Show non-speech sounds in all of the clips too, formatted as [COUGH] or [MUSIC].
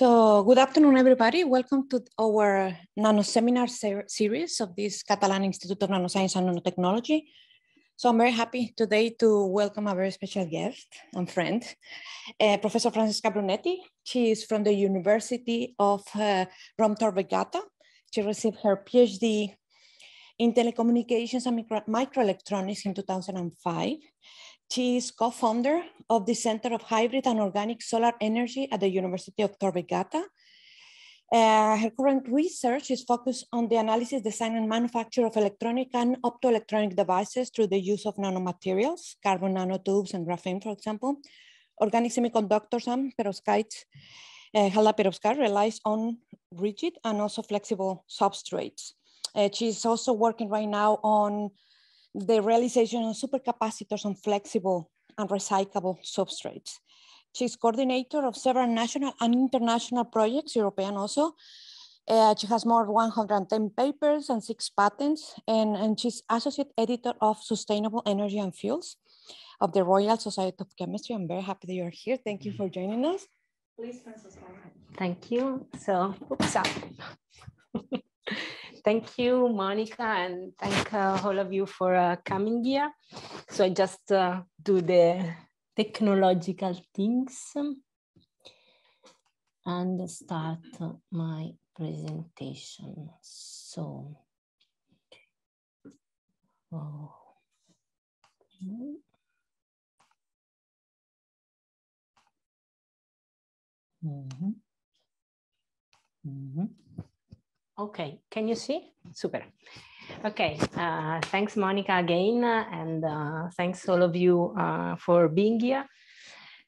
So good afternoon, everybody. Welcome to our nano-seminar ser series of this Catalan Institute of Nanoscience and Nanotechnology. So I'm very happy today to welcome a very special guest and friend, uh, Professor Francesca Brunetti. She is from the University of uh, Rom Tor Vergata. She received her PhD in telecommunications and micro microelectronics in 2005. She is co-founder of the Center of Hybrid and Organic Solar Energy at the University of Torregata. Uh, her current research is focused on the analysis, design, and manufacture of electronic and optoelectronic devices through the use of nanomaterials, carbon nanotubes and graphene, for example, organic semiconductors and perovskites. Uh, Hala relies on rigid and also flexible substrates. Uh, she's also working right now on the realization of supercapacitors on flexible and recyclable substrates. She's coordinator of several national and international projects, European also. Uh, she has more than 110 papers and six patents, and, and she's associate editor of Sustainable Energy and Fuels of the Royal Society of Chemistry. I'm very happy that you're here. Thank you for mm-hmm. joining us. Please, Francisco. Thank you. So, oops, [LAUGHS] thank you, Monica, and thank uh, all of you for uh, coming here. So I just uh, do the technological things and start my presentation. So, oh. Mm -hmm. Mm -hmm. Okay, can you see? Super. Okay, uh, thanks Monica again, uh, and uh, thanks all of you uh, for being here.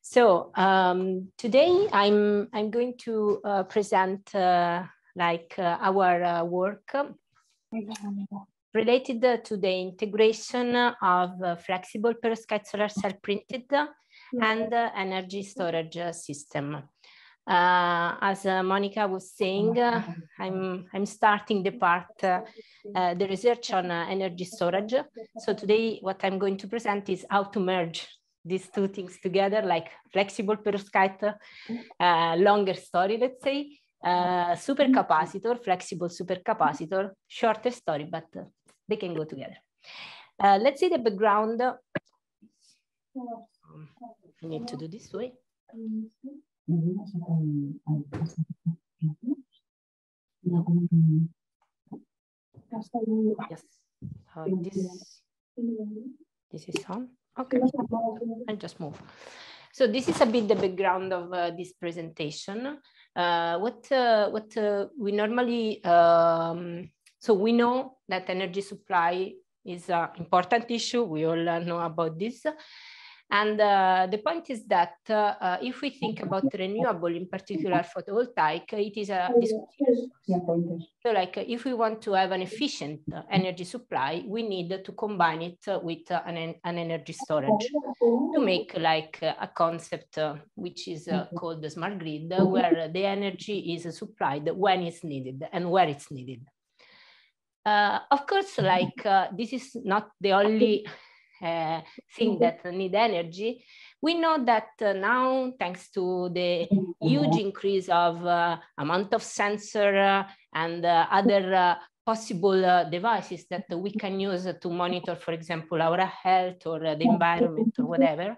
So um, today I'm, I'm going to uh, present uh, like our work um, related to the integration of flexible perovskite solar cell printed and energy storage system. Uh, as uh, Monica was saying, uh, I'm, I'm starting the part, uh, uh, the research on uh, energy storage. So today what I'm going to present is how to merge these two things together, like flexible perovskite, longer story, let's say, supercapacitor, flexible supercapacitor, shorter story, but they can go together. let's see the background. Um, I need to do this way ayudas Yes. So this, this is on. Okay, I'll just move. So this is a bit the background of uh, this presentation. Uh, what uh, what uh, we normally um, so we know that energy supply is an important issue. We all know about this. And uh, the point is that uh, uh, if we think about renewable, in particular photovoltaic, it is a So like if we want to have an efficient uh, energy supply, we need to combine it with an, an energy storage to make like a concept uh, which is called the smart grid, where the energy is supplied when it's needed and where it's needed. Uh, of course, like uh, this is not the only uh, eh, things that need energy. We know that uh, now, thanks to the huge increase of uh, amount of sensor uh, and uh, other uh, possible devices that we can use to monitor, for example, our health or the environment or whatever,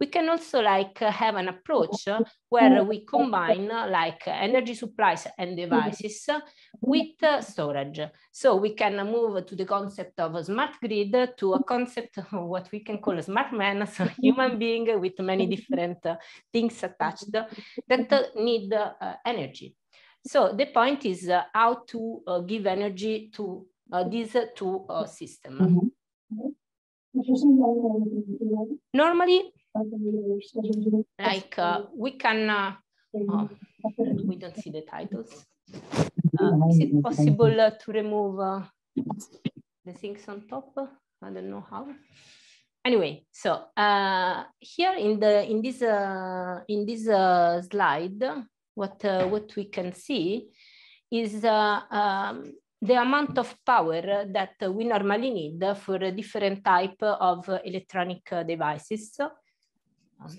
we can also like uh, have an approach uh, where we combine uh, like energy supplies and devices with storage. So we can move to the concept of a smart grid to a concept of what we can call a smart man, [LAUGHS] so human being with many different things attached that need energy. So the point is how to give energy to these two systems. Mm-hmm. Mm-hmm. Normally, like uh, we can, uh, oh, we don't see the titles. Uh, is it possible to remove the things on top? I don't know how anyway so uh, here in the in this uh, in this uh, slide what what we can see is um, the amount of power that we normally need for a different type of electronic devices um,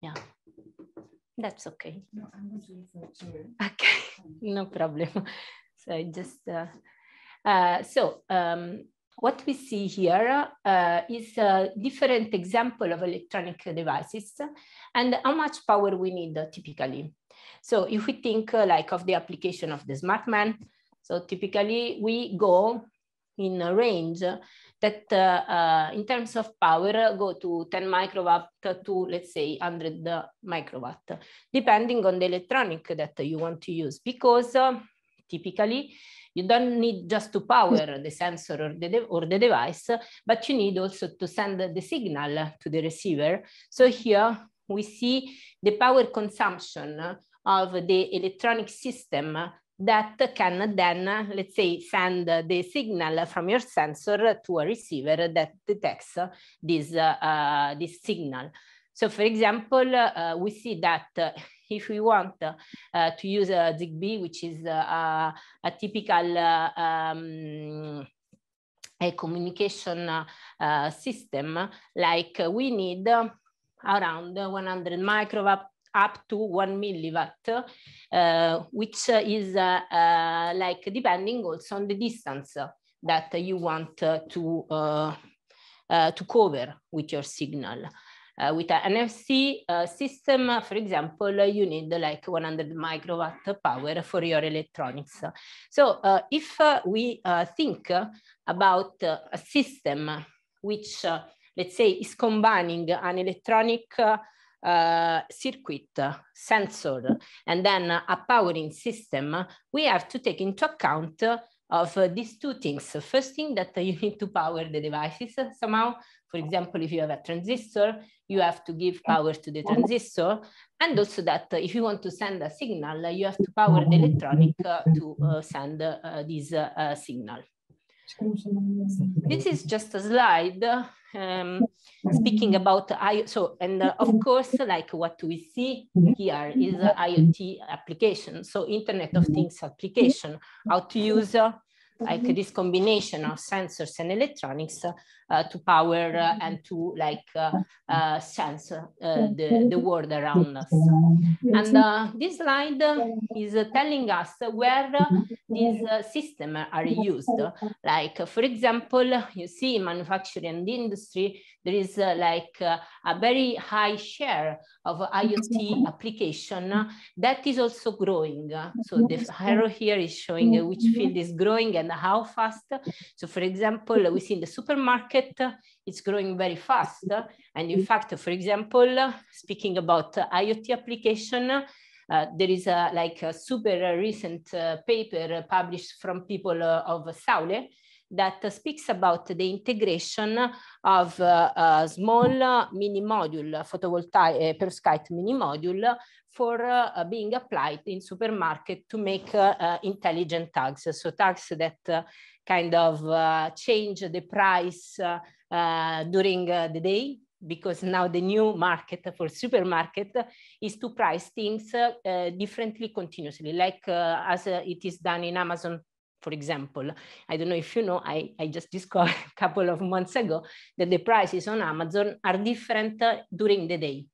yeah, that's okay. No, okay, [LAUGHS] no problem. [LAUGHS] So I just, uh, uh, so um, what we see here uh, is a different example of electronic devices and how much power we need uh, typically. So if we think uh, like of the application of the smart man, so typically we go in a range that uh, uh, in terms of power uh, go to 10 microwatt uh, to let's say 100 microwatt, depending on the electronic that you want to use, because typically you don't need just to power mm. the sensor or the, or the device, but you need also to send the signal to the receiver. So here we see the power consumption of the electronic system that can then, let's say, send the signal from your sensor to a receiver that detects this, uh, this signal. So for example, uh, we see that uh, if we want uh, to use a ZigBee, which is a, uh, a typical uh, um, a communication uh, system, like we need around 100 microwatt up to one milliwatt, uh, which is uh, uh, like depending also on the distance that you want to, uh, to cover with your signal. with an NFC system, for example, you need like 100 microwatt power for your electronics. So if we think about a system which let's say, is combining an electronic uh, Eh, circuit sensor and then a powering system, we have to take into account of uh, these two things. The first thing that uh, you need to power the devices uh, somehow. For example, if you have a transistor, you have to give power to the transistor. And also that uh, if you want to send a signal, you have to power the electronic uh, to uh, send this signal. This is just a slide um, speaking about I so and uh, of course like what we see here is IoT application so internet of things application how to use uh, like mm-hmm. this combination of sensors and electronics uh, to power uh, mm-hmm. and to like uh, mm-hmm. uh sense uh, the, the world around us. And uh, this slide is telling us where these systems are used. Like for example, you see manufacturing and industry, there is uh, like uh, a very high share of IoT [LAUGHS] application that is also growing. So the arrow here is showing which field is growing and how fast. So for example, we see in the supermarket, it's growing very fast. And in fact, for example, speaking about IoT application, uh, there is a like a super recent uh, paper published from people uh, of Saule that speaks about the integration of uh, small mini module, photovoltaic eh, perovskite mini module for uh, being applied in supermarket to make uh, intelligent tags. So tags that kind of change the price during the day because now the new market for supermarket is to price things differently continuously, like as it is done in Amazon for example, I don't know if you know, I, I just discovered [LAUGHS] a couple of months ago that the prices on Amazon are different uh, during the day.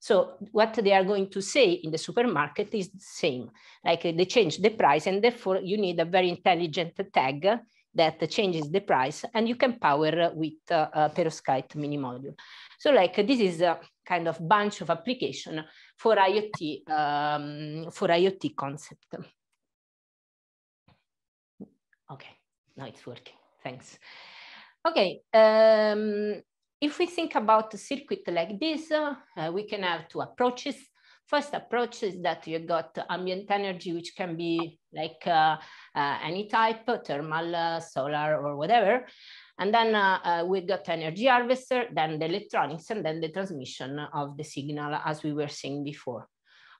So what they are going to say in the supermarket is the same, like uh, they change the price and therefore you need a very intelligent tag that changes the price and you can power with uh, uh, perovskite mini module. So like this is a kind of bunch of application for IoT, um, for IoT concept. Okay, now it's working, thanks. Okay, um, if we think about a circuit like this, uh, we can have two approaches. First approach is that you got ambient energy, which can be like uh, uh, any type, thermal, uh, solar, or whatever. And then uh, uh, we got energy harvester, then the electronics, and then the transmission of the signal, as we were seeing before.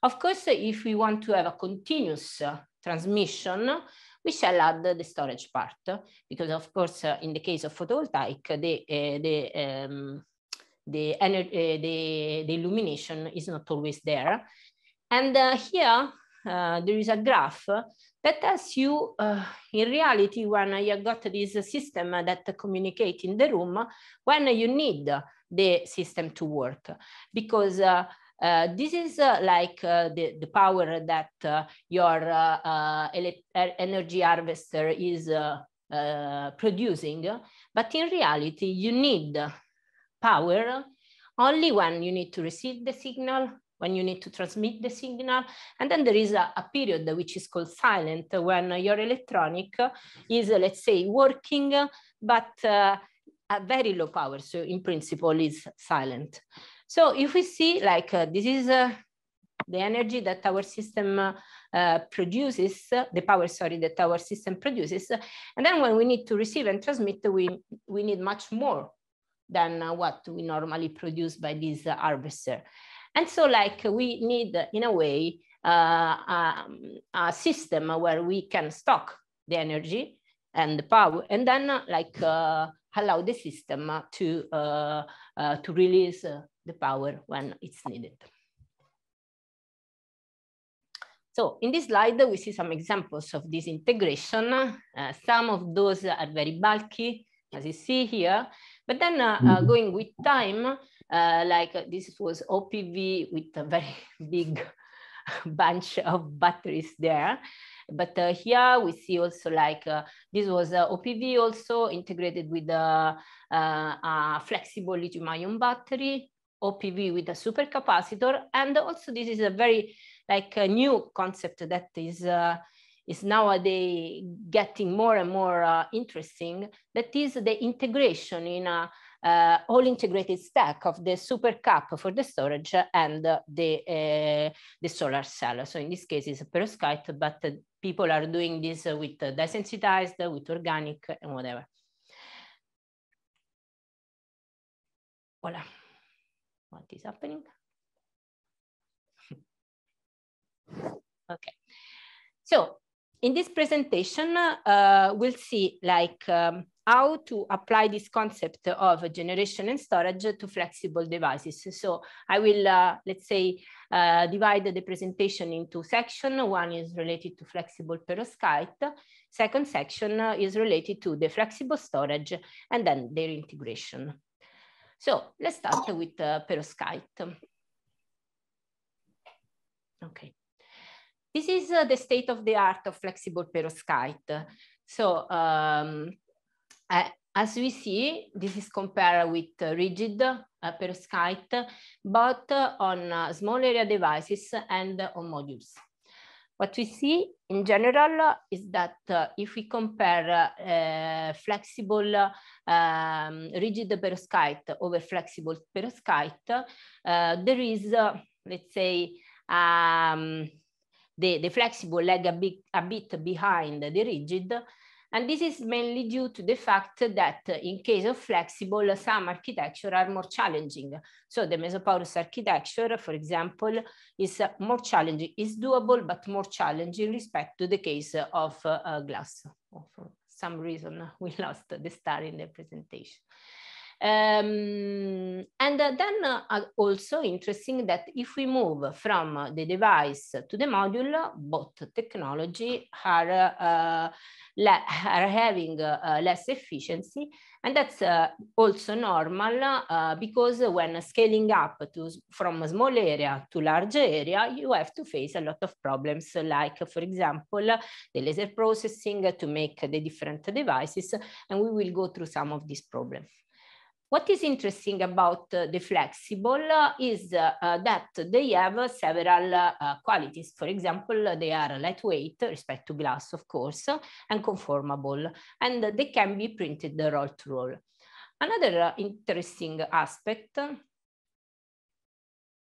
Of course, if we want to have a continuous transmission, we shall add the storage part because of course in the case of photovoltaic the eh, the um, the, energy, eh, the, the illumination is not always there and eh, here uh, there is a graph that tells you, uh, in reality, when you got this system that communicate in the room, when you need the system to work. Because uh, uh, this is uh, like uh, the, the power that uh, your uh, uh, er, energy harvester is producing, but in reality, you need power only when you need to receive the signal, when you need to transmit the signal, and then there is a, a period which is called silent, when your electronic is, let's say, working, but at very low power, so in principle is silent. So if we see like uh, this is uh, the energy that our system uh, uh produces, the power, sorry, that our system produces. And then when we need to receive and transmit, we, we need much more than uh, what we normally produce by this uh, harvester. And so like we need, in a way, um, a system where we can stock the energy and the power, and then like allow the system to, to release the power when it's needed. So in this slide, we see some examples of this integration. Uh, some of those are very bulky, as you see here. But then uh, uh, mm-hmm. going with time, uh, like uh, this was OPV with a very [LAUGHS] big [LAUGHS] bunch of batteries there. But uh, here we see also like this was OPV also integrated with a, flexible lithium ion battery. OPV with a supercapacitor. And also this is a very like a new concept that is, uh, is nowadays getting more and more uh, interesting. That is the integration in a uh, all integrated stack of the supercap for the storage and the, uh, the solar cell. So in this case, it's a perovskite, but people are doing this with desensitized, with organic and whatever. Voilà what is happening. [LAUGHS] okay. So in this presentation, uh, uh, we'll see like um, how to apply this concept of generation and storage to flexible devices. So I will, uh, let's say, uh, divide the presentation into sections. One is related to flexible perovskite. Second section uh, is related to the flexible storage and then their integration. So let's start oh. with uh, perovskite. Okay. This is uh, the state of the art of flexible perovskite. So um, as we see, this is compared with uh, rigid uh, perovskite, but uh, on uh, small area devices and on modules. What we see in general is that uh, if we compare uh, flexible um, rigid perovskite over flexible perovskite, uh, eh, there is, uh, let's say, um, the, the flexible leg a bit, a bit behind the rigid. And this is mainly due to the fact that in case of flexible, some architecture are more challenging. So the mesoporous architecture, for example, is more challenging, is doable, but more challenging respect to the case of uh, glass some reason [LAUGHS] we lost the star in the presentation. Um, and then uh, also interesting that if we move from the device to the module, both technology are, uh, are having uh, less efficiency. And that's uh, also normal uh, because when scaling up to, from small area to large area, you have to face a lot of problems like, for example, the laser processing to make the different devices. And we will go through some of these problems. What is interesting about uh, the flexible uh, is uh, uh, that they have several uh, qualities. For example, they are lightweight, respect to glass, of course, and conformable, and they can be printed roll to roll. Another interesting aspect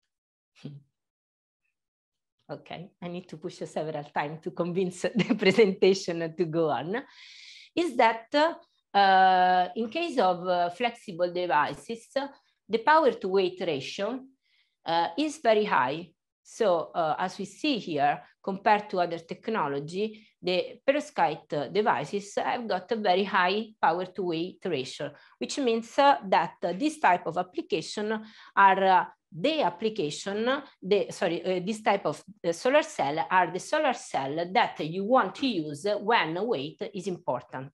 [LAUGHS] okay, I need to push several times to convince [LAUGHS] the presentation to go on, is that uh, in case of uh, flexible devices, the power to weight ratio uh, is very high. So uh, as we see here, compared to other technology, the perovskite uh, devices have got a very high power to weight ratio, which means uh, that this type of application are the application, the, sorry, uh, this type of uh, solar cell are the solar cell that you want to use when weight is important.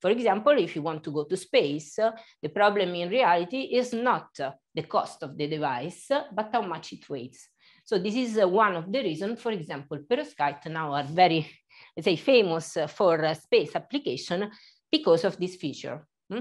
For example, if you want to go to space, the problem in reality is not the cost of the device, but how much it weighs. So this is uh, one of the reasons, for example, perovskite now are very, let's say, famous for uh, space application because of this feature. Hmm?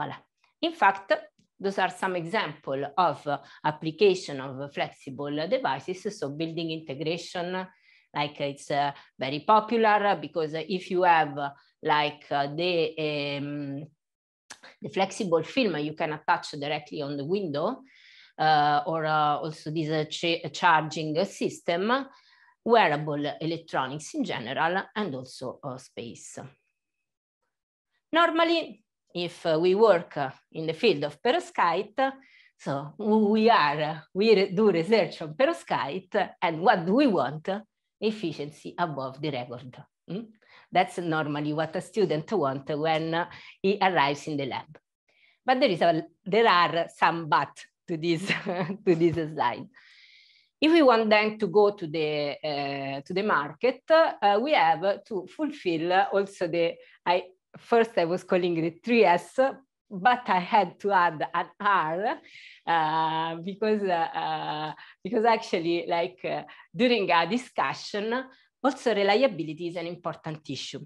Voilà. In fact, those are some examples of application of flexible devices. So building integration, like it's uh, very popular because if you have like uh, the, um, the flexible film you can attach directly on the window uh, or uh, also this uh, ch charging system, wearable electronics in general, and also space. Normally, if uh, we work uh, in the field of perovskite, so we are, we do research on perovskite and what do we want? Efficiency above the record. Mm? That's normally what a student wants when he arrives in the lab. But there, is a, there are some but to this, [LAUGHS] to this slide. If we want them to go to the, uh, to the market, uh, we have to fulfill also the I first I was calling it 3S, but I had to add an R uh, because, uh, uh because actually like uh, during a discussion, also reliability is an important issue.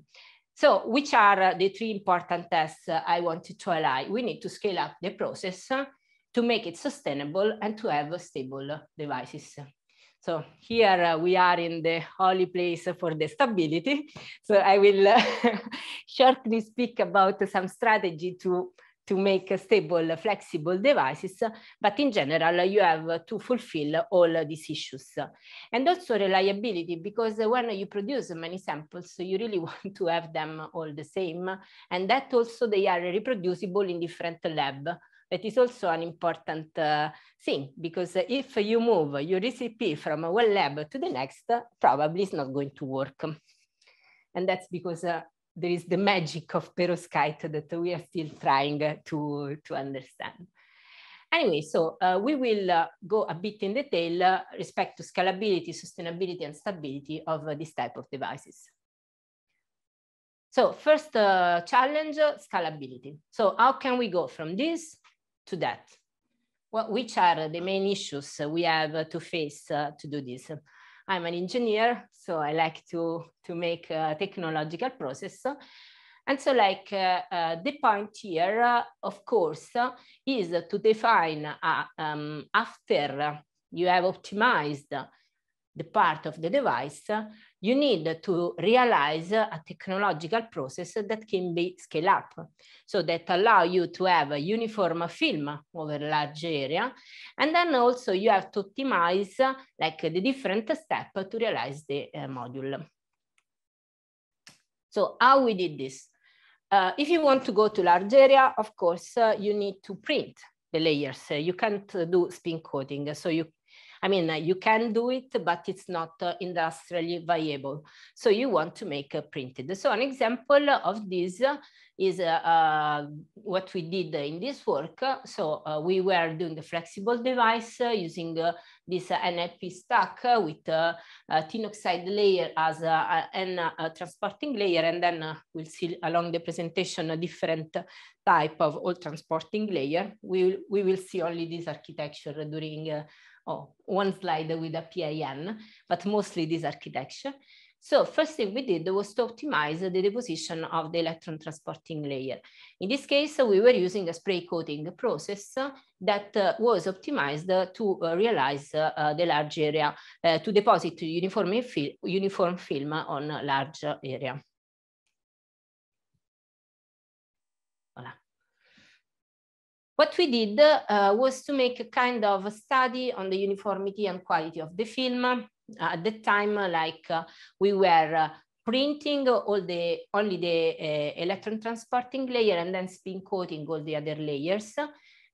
So which are the three important tests I wanted to align? We need to scale up the process to make it sustainable and to have stable devices. So here uh, we are in the holy place for the stability. So I will uh, [LAUGHS] shortly speak about some strategy to, to make stable, flexible devices. But in general, you have to fulfill all these issues. And also reliability, because when you produce many samples, you really [LAUGHS] want to have them all the same. And that also they are reproducible in different lab. It is also an important uh, thing because if you move your recipe from one lab to the next, probably it's not going to work. And that's because uh, there is the magic of perovskite that we are still trying to, to understand. Anyway, so uh, we will uh, go a bit in detail uh, respect to scalability, sustainability, and stability of uh, this type of devices. So first uh, challenge, scalability. So how can we go from this to that? Well, which are the main issues we have to face uh, to do this? I'm an engineer, so I like to, to make a technological process. And so like uh, uh, the point here, uh, of course, is to define uh, um, after you have optimized the part of the device, you need to realize a technological process that can be scaled up. So that allow you to have a uniform film over large area. And then also you have to optimize like the different step to realize the uh, module. So how we did this? Uh, if you want to go to large area, of course, uh, you need to print the layers. Uh, you can't uh, do spin coating. So you I mean, uh, you can do it, but it's not uh, industrially viable. So you want to make a uh, printed. So an example of this is what we did in this work. So we were doing the flexible device using this NLP stack with a oxide layer as a, a, a transporting layer. And then we'll see along the presentation a different type of all transporting layer. We will, we will see only this architecture during uh, or oh, one slide with a PIN, but mostly this architecture. So first thing we did was to optimize the deposition of the electron transporting layer. In this case, we were using a spray coating process that uh, was optimized to uh, realize uh, the large area, to deposit uniform, uniform film on large area. What we did uh, was to make a kind of a study on the uniformity and quality of the film. Uh, at that time, uh, like uh, we were uh, printing all the only the electron transporting layer and then spin coating all the other layers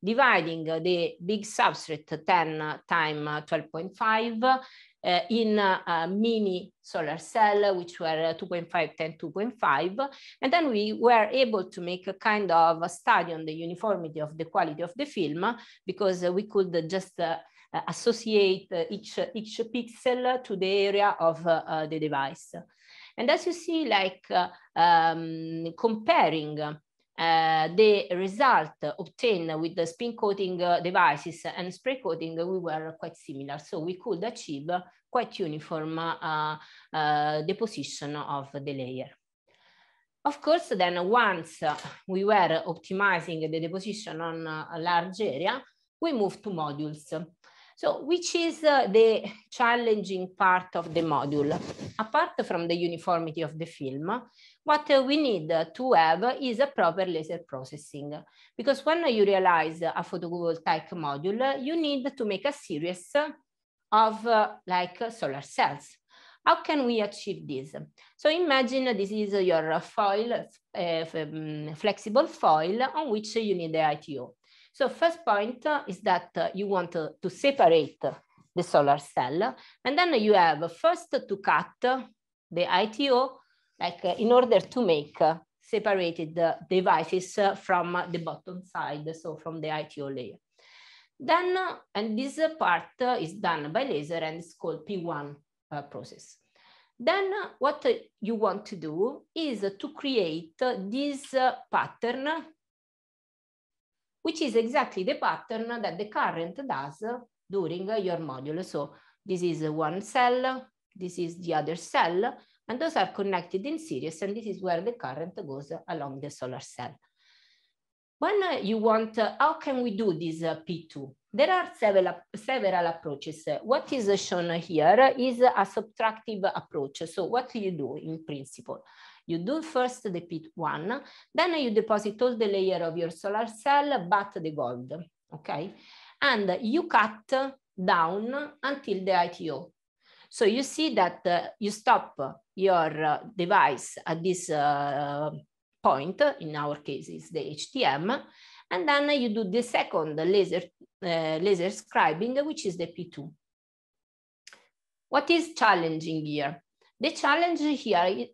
dividing the big substrate 10 times 12.5 uh, eh, in a eh, mini solar cell, which were 2.5, 10, 2.5. And then we were able to make a kind of a study on the uniformity of the quality of the film, because we could just uh, associate each, each pixel to the area of the device. And as you see, like um, comparing Eh, the result obtained with the spin coating eh, devices and spray coating, we were quite similar. So we could achieve quite uniform uh, uh, deposition of the layer. Of course, then once we were optimizing the deposition on a large area, we moved to modules. So which is uh, the challenging part of the module? Apart from the uniformity of the film, what we need to have is a proper laser processing. Because when you realize a photovoltaic module, you need to make a series of uh, like solar cells. How can we achieve this? So imagine this is your foil, uh, flexible foil on which you need the ITO. So first point uh, is that uh, you want to separate the solar cell. And then you have first to cut the ITO like uh, in order to make uh, separated devices from the bottom side, so from the ITO layer. Then, uh, and this part is done by laser and it's called P1 process. Then what you want to do is to create this pattern, which is exactly the pattern that the current does during your module. So this is one cell, this is the other cell, and those are connected in series, and this is where the current goes along the solar cell. When uh, you want, uh, how can we do this uh, P2? There are several, several approaches. What is shown here is a subtractive approach. So what do you do in principle? You do first the P1, then you deposit all the layer of your solar cell, but the gold, okay? And you cut down until the ITO. So you see that uh, you stop your uh, device at this uh, point, in our case is the HTM, and then you do the second laser, uh, laser scribing, which is the P2. What is challenging here? The challenge here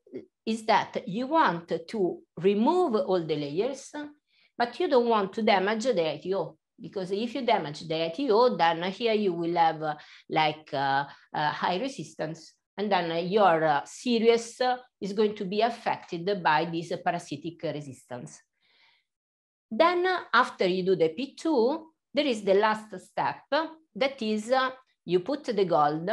is that you want to remove all the layers, but you don't want to damage the ITO because if you damage the ITO, then here you will have uh, like uh, uh, high resistance and then your uh, series uh, is going to be affected by this parasitic resistance. Then uh, after you do the P2, there is the last step that is you put the gold.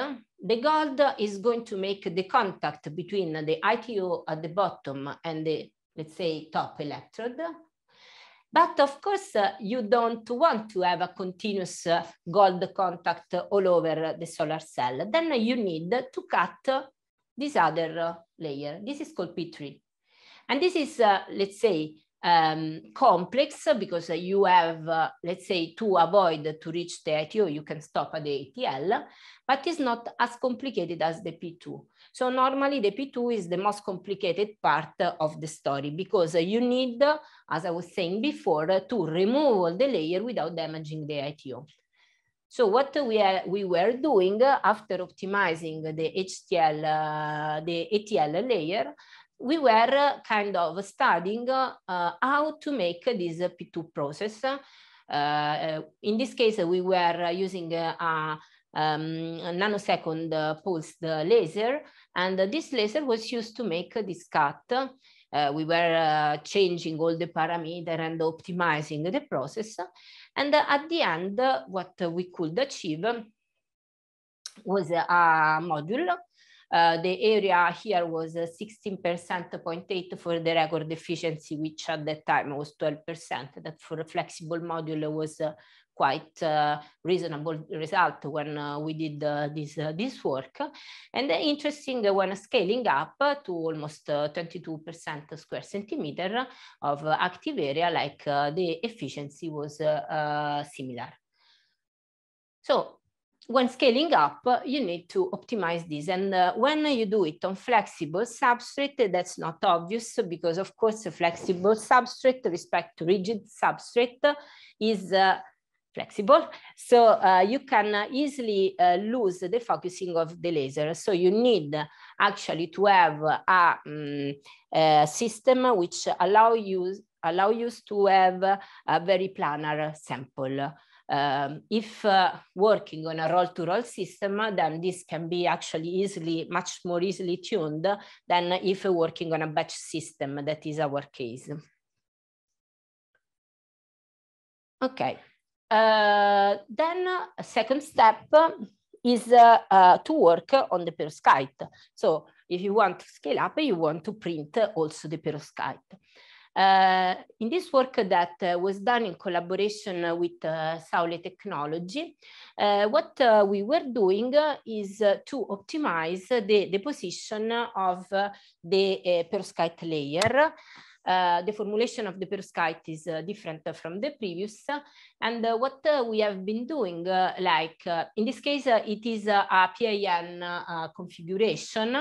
The gold is going to make the contact between the ITO at the bottom and the, let's say, top electrode but of course, uh, you don't want to have a continuous uh, gold contact all over the solar cell. Then you need to cut this other uh, layer. This is called P3. And this is, uh, let's say, um, complex because you have, uh, let's say, to avoid to reach the ITO, you can stop at the ATL, but it's not as complicated as the P2. So normally the P2 is the most complicated part of the story because you need, as I was saying before, to remove all the layer without damaging the ITO. So what we, we were doing after optimizing the HTL, uh, the ATL layer, we were kind of studying uh, how to make this P2 process. Uh, uh, in this case, we were using uh, a um, nanosecond pulsed laser. And this laser was used to make this cut. Uh, we were uh, changing all the parameter and optimizing the process. And uh, at the end, what we could achieve was a module. Uh, the area here was 16 0.8 for the record efficiency, which at that time was 12%. That for a flexible module was quite uh, reasonable result when uh, we did uh, this, uh, this work. And interesting uh, when scaling up to almost 22% uh, square centimeter of active area, like the efficiency was similar. So when scaling up, you need to optimize this. And uh, when you do it on flexible substrate, that's not obvious because of course, a flexible substrate respect to rigid substrate is uh, flexible. So uh, you can uh, easily uh, lose the focusing of the laser. So you need uh, actually to have a, um, a system which allow you, allow you to have a very planar sample. Um, if uh, working on a roll-to-roll -roll system, then this can be actually easily, much more easily tuned than if working on a batch system, that is our case. Okay. Uh, then a second step is uh, to work on the perovskite. So if you want to scale up, you want to print also the perovskite. Uh, in this work that uh, was done in collaboration with uh, Saule Technology, uh, what uh, we were doing is to optimize the deposition of the perovskite layer uh, the formulation of the perovskite is uh, different from the previous. And uh, what uh, we have been doing, like in this case, it is a PIA configuration.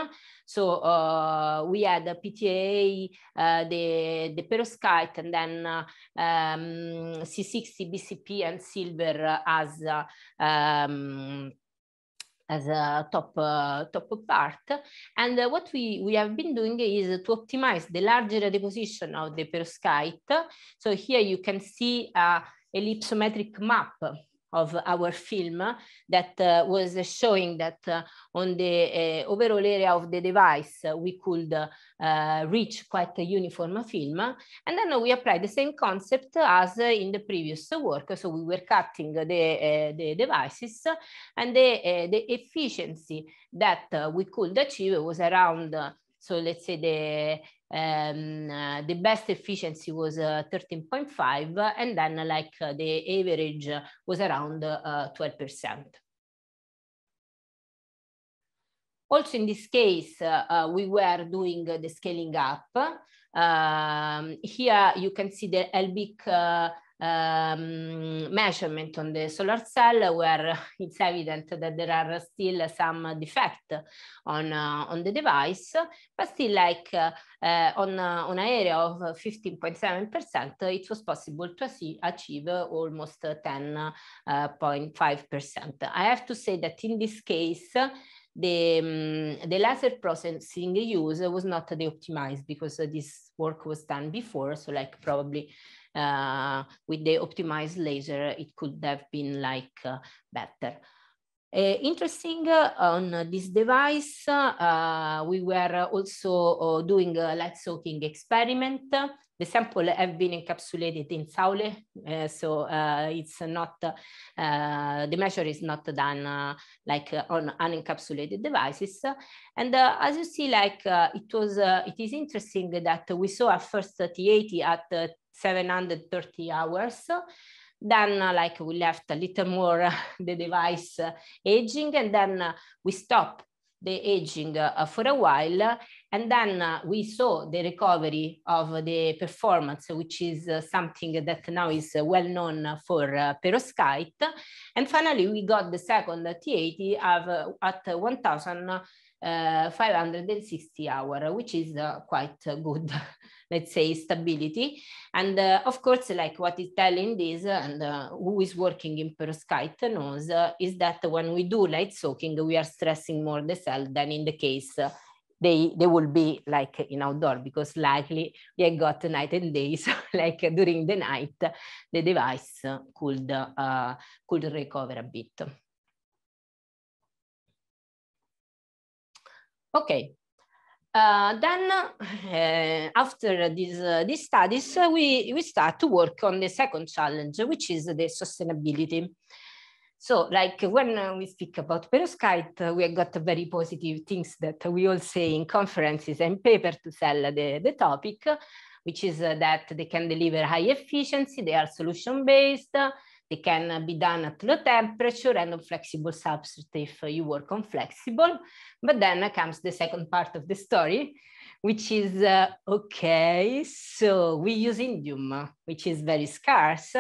So we had a PTA, the, the perovskite, and then um, C60, BCP, and silver as um, as a top, uh, top part. And uh, what we, we have been doing is to optimize the larger deposition of the perovskite. So here you can see ellipsometric uh, map of our film that uh, was showing that uh, on the uh, overall area of the device, uh, we could uh, reach quite a uniform film. And then we applied the same concept as in the previous work. So we were cutting the, uh, the devices and the, the efficiency that we could achieve was around so let's say the um, uh, the best efficiency was 13.5, uh, and then uh, like uh, the average was around 12%. Uh, also in this case, we were doing the scaling up. Um, here you can see the LBIC um, measurement on the solar cell where [LAUGHS] it's evident that there are still some defect on, uh, on the device, but still like uh, uh, on, uh, on an area of 15.7%, it was possible to achieve almost 10.5%. Uh, I have to say that in this case, the, um, the laser processing use was not the optimized because this work was done before, so like probably uh, with the optimized laser, it could have been like uh, better. Uh, interesting uh, on this device, uh, we were also uh, doing a light soaking experiment. The sample have been encapsulated in Saule, eh, so it's not, the measure is not done like on unencapsulated devices. And as you see, like it was, it is interesting that we saw a first T80 at 730 hours. Then uh, like we left a little more uh, [LAUGHS] the device uh, aging and then uh, we stop the aging for a while. And then we saw the recovery of the performance, which is something that now is well known for uh, perovskite. And finally, we got the second T80 of, at 1,000 Eh, 560 hour, which is uh, quite uh, good, [LAUGHS] let's say, stability. And of course, like what is telling this and who is working in perovskite knows is that when we do light soaking, we are stressing more the cell than in the case they, they will be like in outdoor because likely they got night and day. [LAUGHS] So like during the night, the device could, could recover a bit. Okay. Uh, then, uh, after these, uh, these studies, uh, we, we start to work on the second challenge, which is the sustainability. So, like when uh, we speak about perovskite, uh, we got very positive things that we all say in conferences and paper to sell the, the topic, which is that they can deliver high efficiency, they are solution-based, they can be done at low temperature and on flexible substrate if you work on flexible. But then comes the second part of the story, which is, uh, okay, so we use indium, which is very scarce.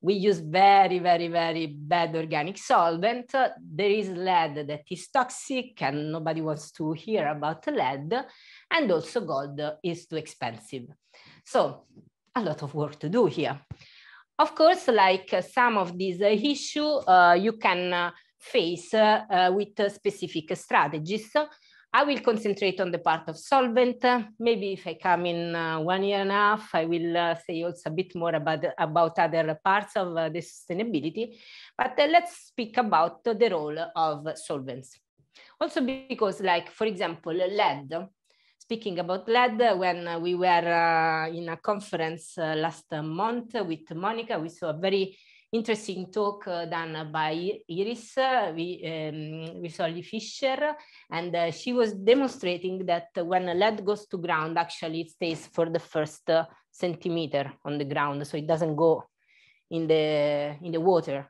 We use very, very, very bad organic solvent. There is lead that is toxic and nobody wants to hear about lead. And also gold is too expensive. So a lot of work to do here. Of course, like uh, some of these uh, issues, uh, you can face with specific strategies. I will concentrate on the part of solvent. Maybe if I come in uh, one year and a half, I will uh, say also a bit more about, about other parts of uh, the sustainability. But let's speak about the role of solvents. Also because like, for example, lead speaking about lead when uh, we were uh, in a conference uh, last month with Monica. We saw a very interesting talk done by Iris. we, um, we saw Fisher, and she was demonstrating that when lead goes to ground, actually it stays for the first centimeter on the ground, so it doesn't go in the in the water.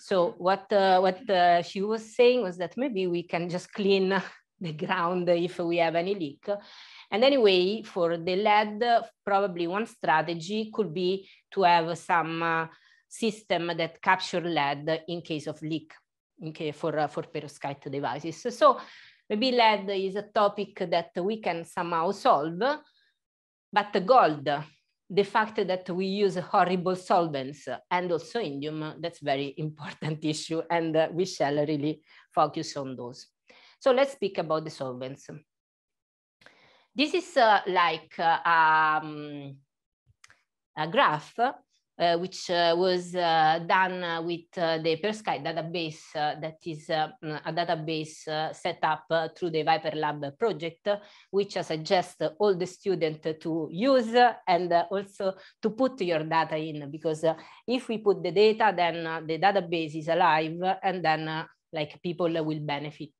So what uh, what uh, she was saying was that maybe we can just clean [LAUGHS] the ground if we have any leak. And anyway, for the lead, probably one strategy could be to have some uh, system that capture lead in case of leak okay, for, uh, for perovskite devices. So maybe lead is a topic that we can somehow solve, but the gold, the fact that we use horrible solvents and also indium, that's very [LAUGHS] important issue and uh, we shall really focus on those. So let's speak about the solvents. This is uh, like uh, um, a graph uh, which uh, was uh, done uh, with the Persky database that is mm, a database set up through the Viper Lab project, which I suggest all the students to use and also to put your data in, because if we put the data, then the database is alive and then like people will benefit.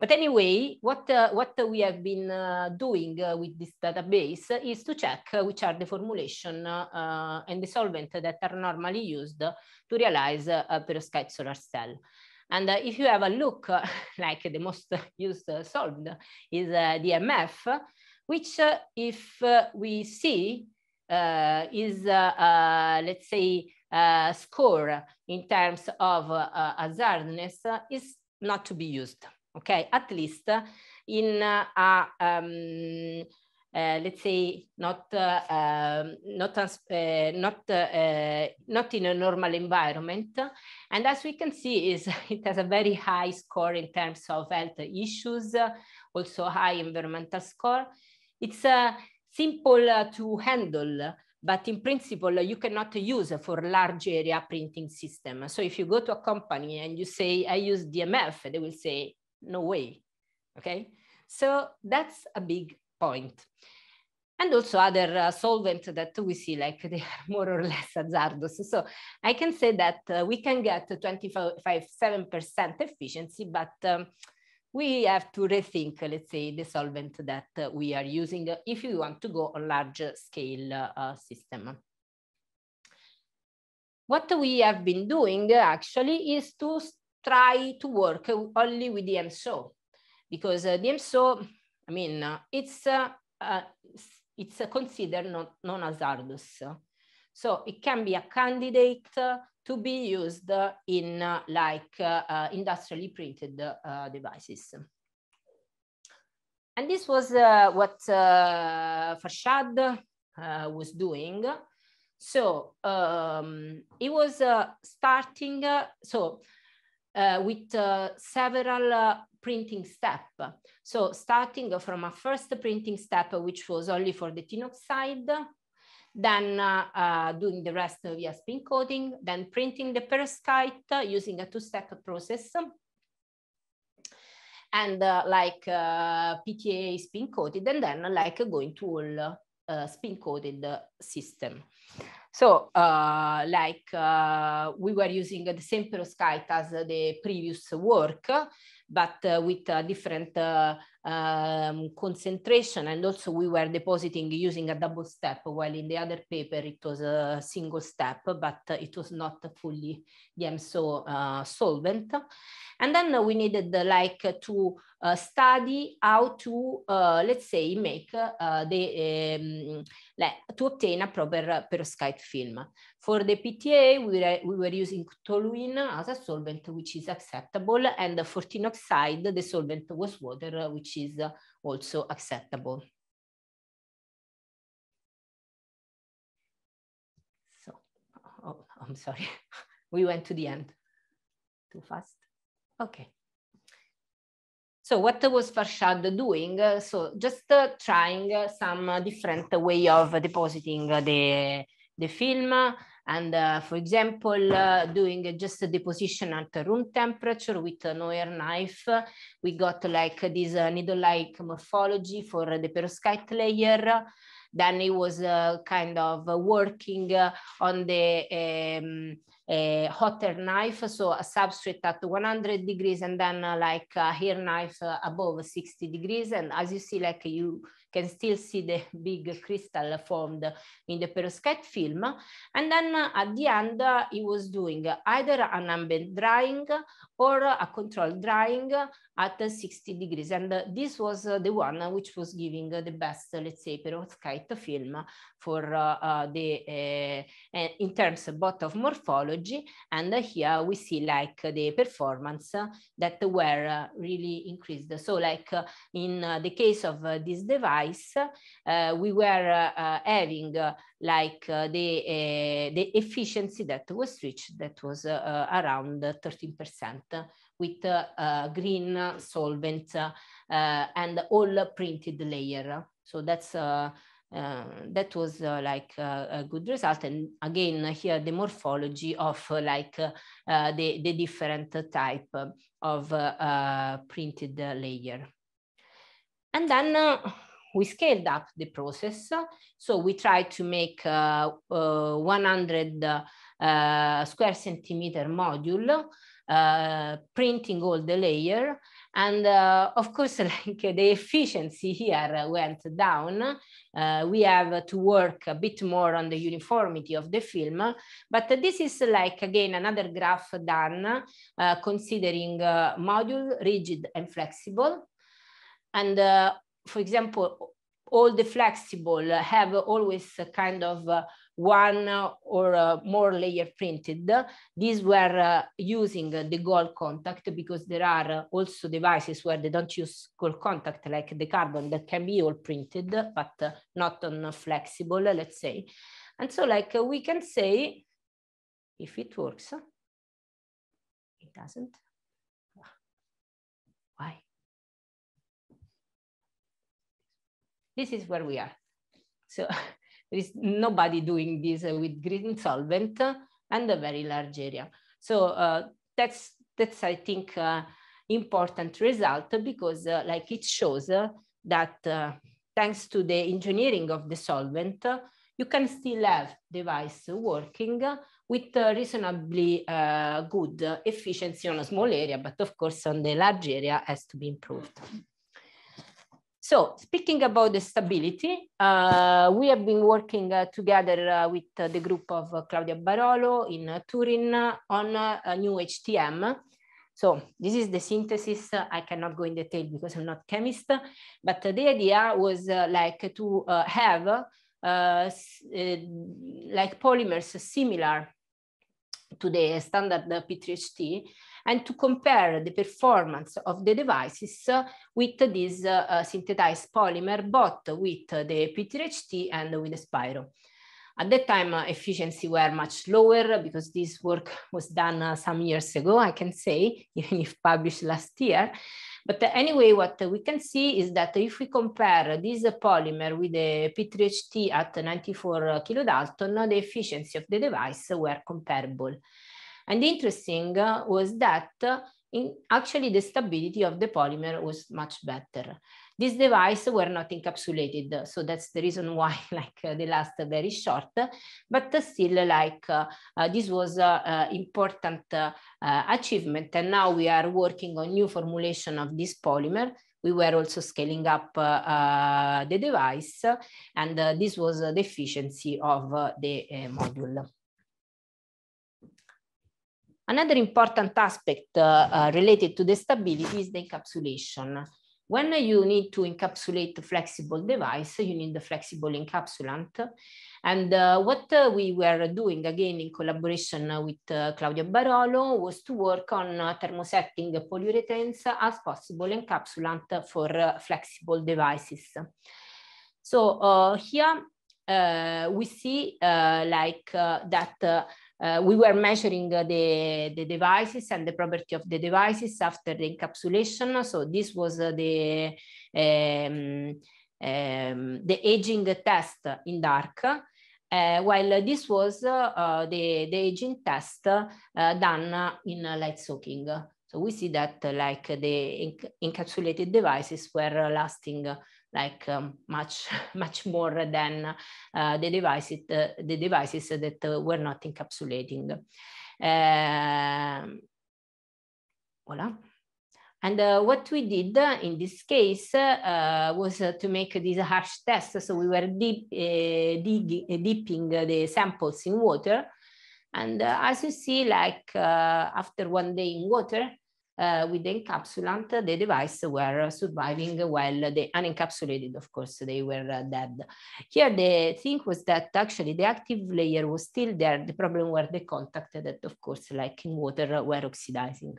But anyway, what, uh, what we have been uh, doing uh, with this database is to check uh, which are the formulation uh, uh, and the solvent that are normally used to realize a perovskite solar cell. And if you have a look, [LAUGHS] like the most [LAUGHS] used solved is the MF, which if we see is, let's say, score in terms of hazardness is not to be used okay, at least in uh, a, um, uh, let's say, not, uh, um, not, not, not in a normal environment. And as we can see, is [LAUGHS] it has a very high score in terms of health issues, also high environmental score. It's a simple uh, to handle, but in principle, uh, you cannot use for large area printing system. So if you go to a company and you say, I use DMF, they will say, no way. Okay, so that's a big And also other uh, solvent that we see, like [LAUGHS] they are more or less hazardous. So I can say that uh, we can get 25, 7% efficiency, but um, we have to rethink, let's say, the solvent that uh, we are using if you want to go on large scale uh, system. What we have been doing actually is to try to work only with the MSO because uh, the MSO, I mean, uh, it's uh, uh it's considered not, non-hazardous. So it can be a candidate uh, to be used in uh, like industrially printed devices. And this was what Farshad was doing. So um, it was starting, so uh, with uh, several uh, printing steps, So starting from a first printing step, which was only for the tin oxide, then uh, uh, doing the rest via spin coating, then printing the perovskite uh, using a two-step process. And like PTA spin coated, and then like going to all spin coated system. So uh, like uh, we were using the same perovskite as the previous work, but uh, with a different uh, um, concentration and also we were depositing using a double step while in the other paper it was a single step but it was not fully DMSO uh, solvent and then we needed like to uh, study how to uh, let's say make uh, the um, ehm, like, to obtain a proper perovskite film for the PTA, we were, we were using toluene as a solvent, which is acceptable, and the 14 oxide, the solvent was water, uh, which which is also acceptable. So, oh, I'm sorry, [LAUGHS] we went to the end too fast. Okay. So what was Farshad doing? so just uh, trying some different way of depositing the, the film and uh, for example, uh, doing just a deposition at room temperature with an oil knife, we got like this uh, needle-like morphology for the perovskite layer. Then it was uh, kind of working uh, on the um, a eh, hotter knife, so a substrate at 100 degrees and then uh, like a hair knife uh, above 60 degrees. And as you see, like you can still see the [LAUGHS] big crystal formed in the perovskite film. And then uh, at the end, uh, he was doing either an ambient drying or a controlled drying at 60 degrees. And uh, this was uh, the one which was giving the best, let's say, perovskite film for uh, uh the uh, uh, in terms of both of morphology and here we see like the performance that were really increased so like in the case of this device we were having like the the efficiency that was reached that was around 13% with uh, uh, green solvent uh, and all printed layer. So that's um, that was uh, like uh, a good result. And again, here the morphology of uh, like the, the different type of printed layer. And then we scaled up the process. So we tried to make uh, uh, 100 uh, square centimeter module, printing all the layer and uh, of course, [LAUGHS] like the efficiency here went down. Uh, we have to work a bit more on the uniformity of the film, but this is like, again, another graph done uh, considering uh, module, rigid and flexible. And uh, for example, all the flexible have always a kind of uh, one or uh, more layer printed. These were uh, using the gold contact because there are uh, also devices where they don't use gold contact like the carbon that can be all printed, but not on flexible, let's say. And so like we can say, if it works, it doesn't. Why? This is where we are. So [LAUGHS] There is nobody doing this uh, with green solvent and a very large area. So uh, that's, that's, I think, uh, important result because like it shows that thanks to the engineering of the solvent, you can still have device working with reasonably uh, good efficiency on a small area, but of course on the large area has to be improved. So speaking about the stability, uh, we have been working uh, together uh, with uh, the group of uh, Claudia Barolo in uh, Turin on a new HTM. So this is the synthesis. I cannot go in detail because I'm not chemist, but the idea was like to have like polymers similar to the standard P3HT and to compare the performance of the devices with this uh, uh, synthesized polymer, both with the PTHT and with the Spyro. At that time, uh, efficiency were much lower because this work was done uh, some years ago, I can say, [LAUGHS] even if published last year. But uh, anyway, what we can see is that if we compare this polymer with the P3HT at 94 kilodalton, the efficiency of the device were comparable. And interesting uh, was that uh, in, actually the stability of the polymer was much better. These devices were not encapsulated, so that's the reason [LAUGHS] why like uh, they last very short, but still like uh, uh, this was an important uh, uh, achievement and now we are working on new formulation of this polymer. We were also scaling up uh, the device and this was the efficiency of the module. Another important aspect uh, uh, related to the stability is the encapsulation. When you need to encapsulate a flexible device, you need the flexible encapsulant. And uh, what uh, we were doing again in collaboration uh, with uh, Claudia Barolo was to work on thermosetting polyurethanes as possible encapsulant for flexible devices. So here we see like that uh, we were measuring uh, the, the devices and the property of the devices after the encapsulation. So this was uh, the, um, um, the aging test in dark. Uh, while this was uh, the, the aging test done in light soaking. So we see that like the enc encapsulated devices were lasting like um, much [LAUGHS] much more than uh, the devices uh, the devices that uh, were not encapsulating. Uh, voilà. And uh, what we did uh, in this case uh, was uh, to make these harsh tests. So we were deep, uh, dig, uh, dipping the samples in water. And as you see, like after one day in water, uh, with the encapsulant, the device were surviving while the unencapsulated, of course, they were uh, dead. Here, the thing was that actually the active layer was still there. The problem were the contact that, of course, like in water, uh, were oxidizing.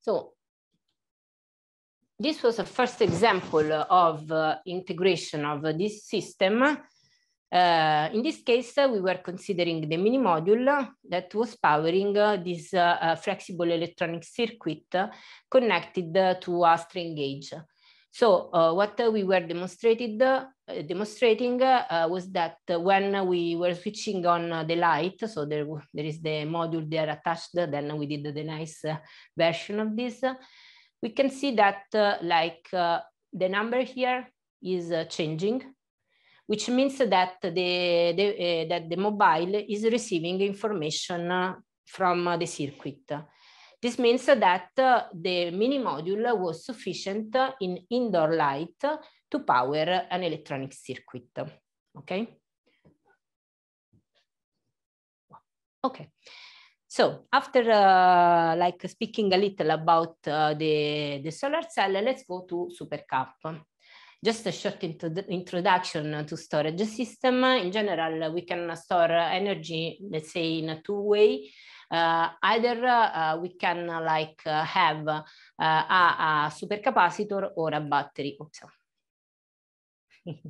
So this was a first example of uh, integration of this system uh, in this case, uh, we were considering the mini module that was powering uh, this eh, flexible electronic circuit connected to a strain gauge. So eh, what we were demonstrated, demonstrating was that when we were switching on the light, so there, there is the module there attached, then we did the nice version of this, we can see that like the number here is changing which means that the, the uh, that the mobile is receiving information from the circuit. This means that the mini module was sufficient in indoor light to power an electronic circuit. Okay. Okay. So after uh, like speaking a little about uh, the, the solar cell, let's go to SuperCap. Just a short introduction to storage system. In general, we can store energy, let's say in a two way. Uh, either uh, we can uh, like uh, have uh, a, a supercapacitor or a battery. Oops. [LAUGHS]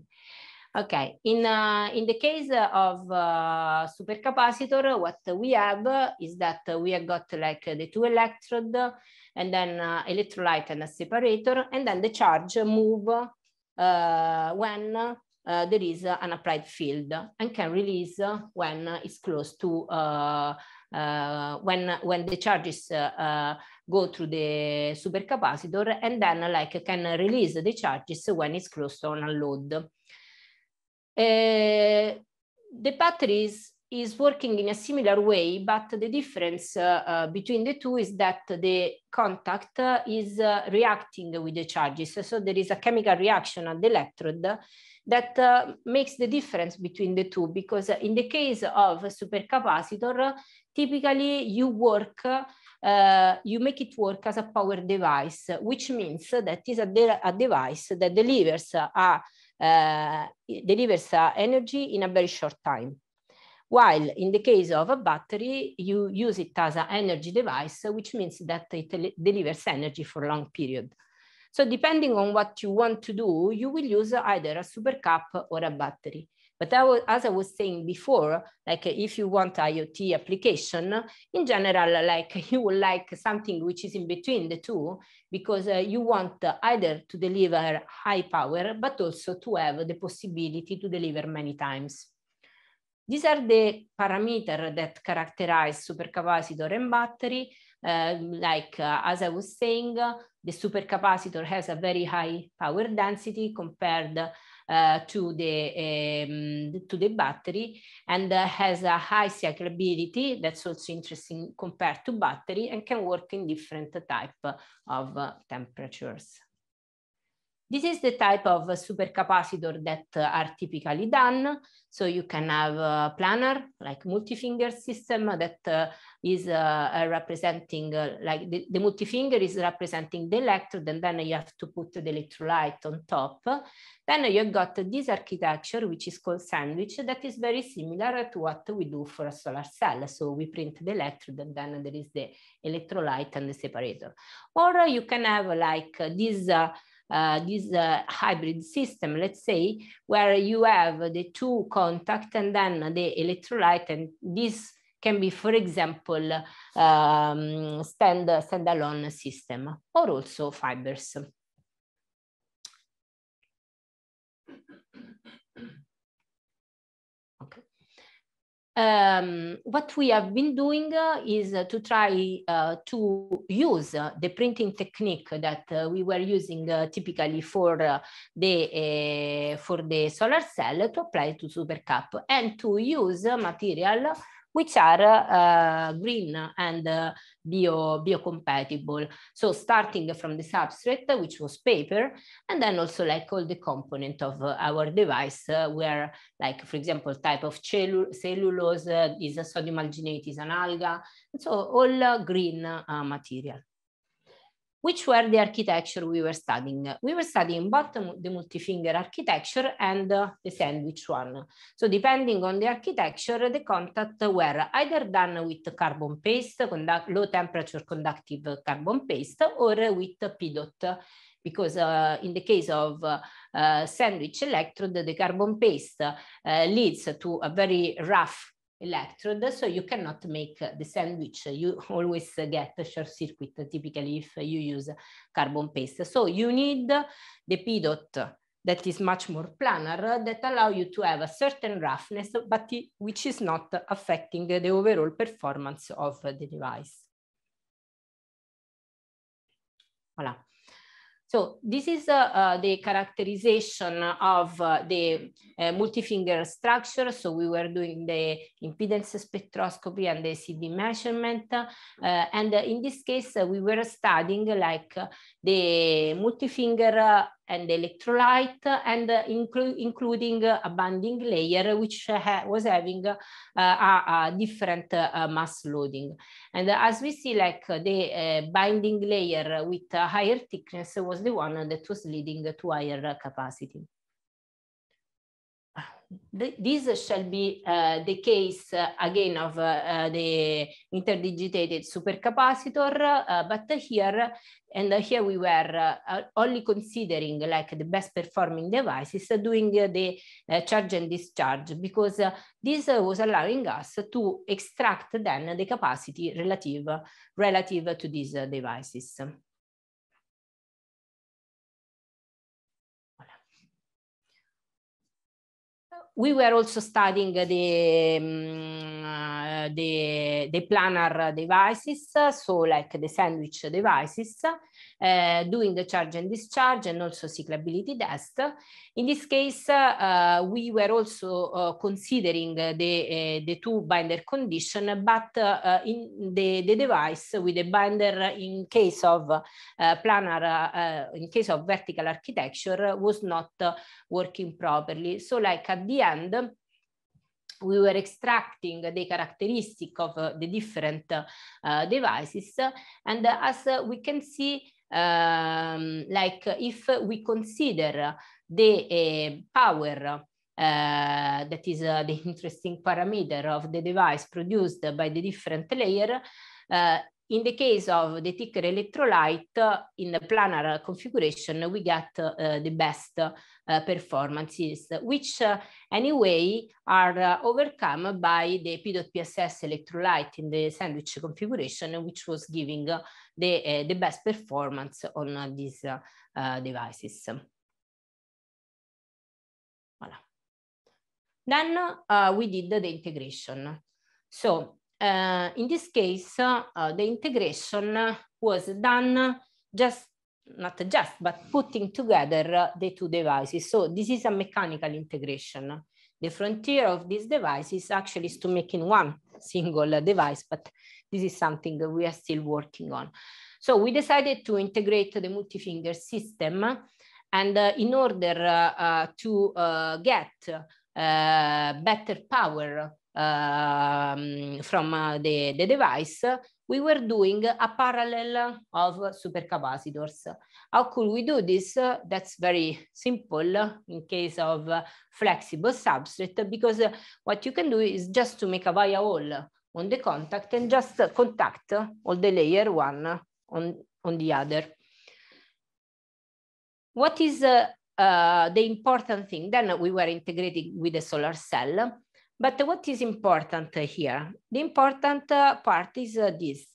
okay, in, uh, in the case of supercapacitor, what we have is that we have got like the two electrode and then electrolyte and a separator and then the charge move Eh, when uh, there is uh, an applied field and can release uh, when it's close to eh, when when the charges go through the supercapacitor and then like can release the charges when it's close to an unload. the batteries. is is working in a similar way, but the difference uh, uh, between the two is that the contact uh, is reacting with the charges. So there is a chemical reaction at the electrode that uh, makes the difference between the two, because in the case of supercapacitor, typically you work, uh, you make it work as a power device, which means that is a, de a device that delivers, a, uh, delivers energy in a very short time. While in the case of a battery, you use it as an energy device, which means that it delivers energy for a long period. So depending on what you want to do, you will use either a supercap or a battery. But as I was saying before, like if you want IoT application, in general, like [LAUGHS] you would like something which is in between the two, because uh, you want either to deliver high power, but also to have the possibility to deliver many times. These are the parameters that characterize supercapacitor and battery. Uh, like uh, as I was saying, uh, the supercapacitor has a very high power density compared uh, to the um, to the battery and uh, has a high cyclability that's also interesting compared to battery and can work in different type of uh, temperatures. This is the type of supercapacitor that are typically done. So you can have a planar, like multi-finger system that uh, is uh, representing, uh, like the, the multi-finger is representing the electrode and then you have to put the electrolyte on top. Then you got this architecture, which is called sandwich, that is very similar to what we do for a solar cell. So we print the electrode and then there is the electrolyte and the separator. Or you can have like this uh, uh, this uh, hybrid system, let's say, where you have the two contact and then the electrolyte and this can be, for example, um, stand, standalone system or also fibers. um, what we have been doing uh, is uh, to try uh, to use uh, the printing technique that uh, we were using uh, typically for the for the solar cell to apply to supercap and to use material which are uh, green and uh, bio biocompatible. So starting from the substrate, which was paper, and then also like all the component of uh, our device where like, for example, type of cellulose is a sodium alginate is an alga. And so all green material which were the architecture we were studying. We were studying both the multi-finger architecture and uh, the sandwich one. So depending on the architecture, the contact were either done with carbon paste, low temperature conductive carbon paste, or with PDOT, because uh, in the case of uh, sandwich electrode, the carbon paste uh, leads to a very rough electrode, so you cannot make the sandwich. You [LAUGHS] always get a short circuit, typically if you use carbon paste. So you need the dot that is much more planar that allow you to have a certain roughness, but which is not affecting the overall performance of the device. Voilà. So this is uh, uh, the characterization of uh, the uh, multi-finger structure. So we were doing the impedance spectroscopy and the CD measurement. Uh, and in this case, uh, we were studying like the multi-finger and electrolyte and inclu including a bonding layer which ha was having uh, a, a different uh, mass loading. And as we see like uh, the binding layer with higher thickness was the one that was leading to higher capacity th this shall be uh, the case uh, again of uh, uh, the interdigitated supercapacitor, uh, but here, and here we were only considering like the best performing devices doing the charge and discharge because this was allowing us to extract then the capacity relative, relative to these devices. we were also studying the um, the, the planar devices, so like the sandwich devices, uh, eh, doing the charge and discharge and also cyclability test. In this case, uh, we were also uh, considering the, uh, the two binder condition, but uh, in the, the device with the binder in case of uh, planar, uh, in case of vertical architecture was not uh, working properly. So like at the end, we were extracting the characteristic of the different uh, devices. And as we can see, um, like if we consider the uh, power uh, that is uh, the [LAUGHS] interesting parameter of the device produced by the different layer, uh, in the case of the thicker electrolyte, uh, in the planar configuration, we get uh, the best uh, performances, which uh, anyway are uh, overcome by the P.PSS electrolyte in the sandwich configuration, which was giving uh, the, the best performance on these devices. Voilà. Then we did the integration. So uh, in this case, uh, the integration was done just, not just, but putting together the two devices. So this is a mechanical integration. The frontier of this device is actually to making one [LAUGHS] single device, but this is something we are still working on. So we decided to integrate the multi-finger system and uh, in order uh, uh, to get better power um, from eh, the, the device, we were doing a parallel of supercapacitors. How could we do this? That's very simple in case of flexible substrate, because what you can do is just to make a via hole on the contact and just contact all the layer one on, on the other. What is uh, uh, the important thing? Then we were integrating with the solar cell. But what is important here? The important uh, part is uh, this.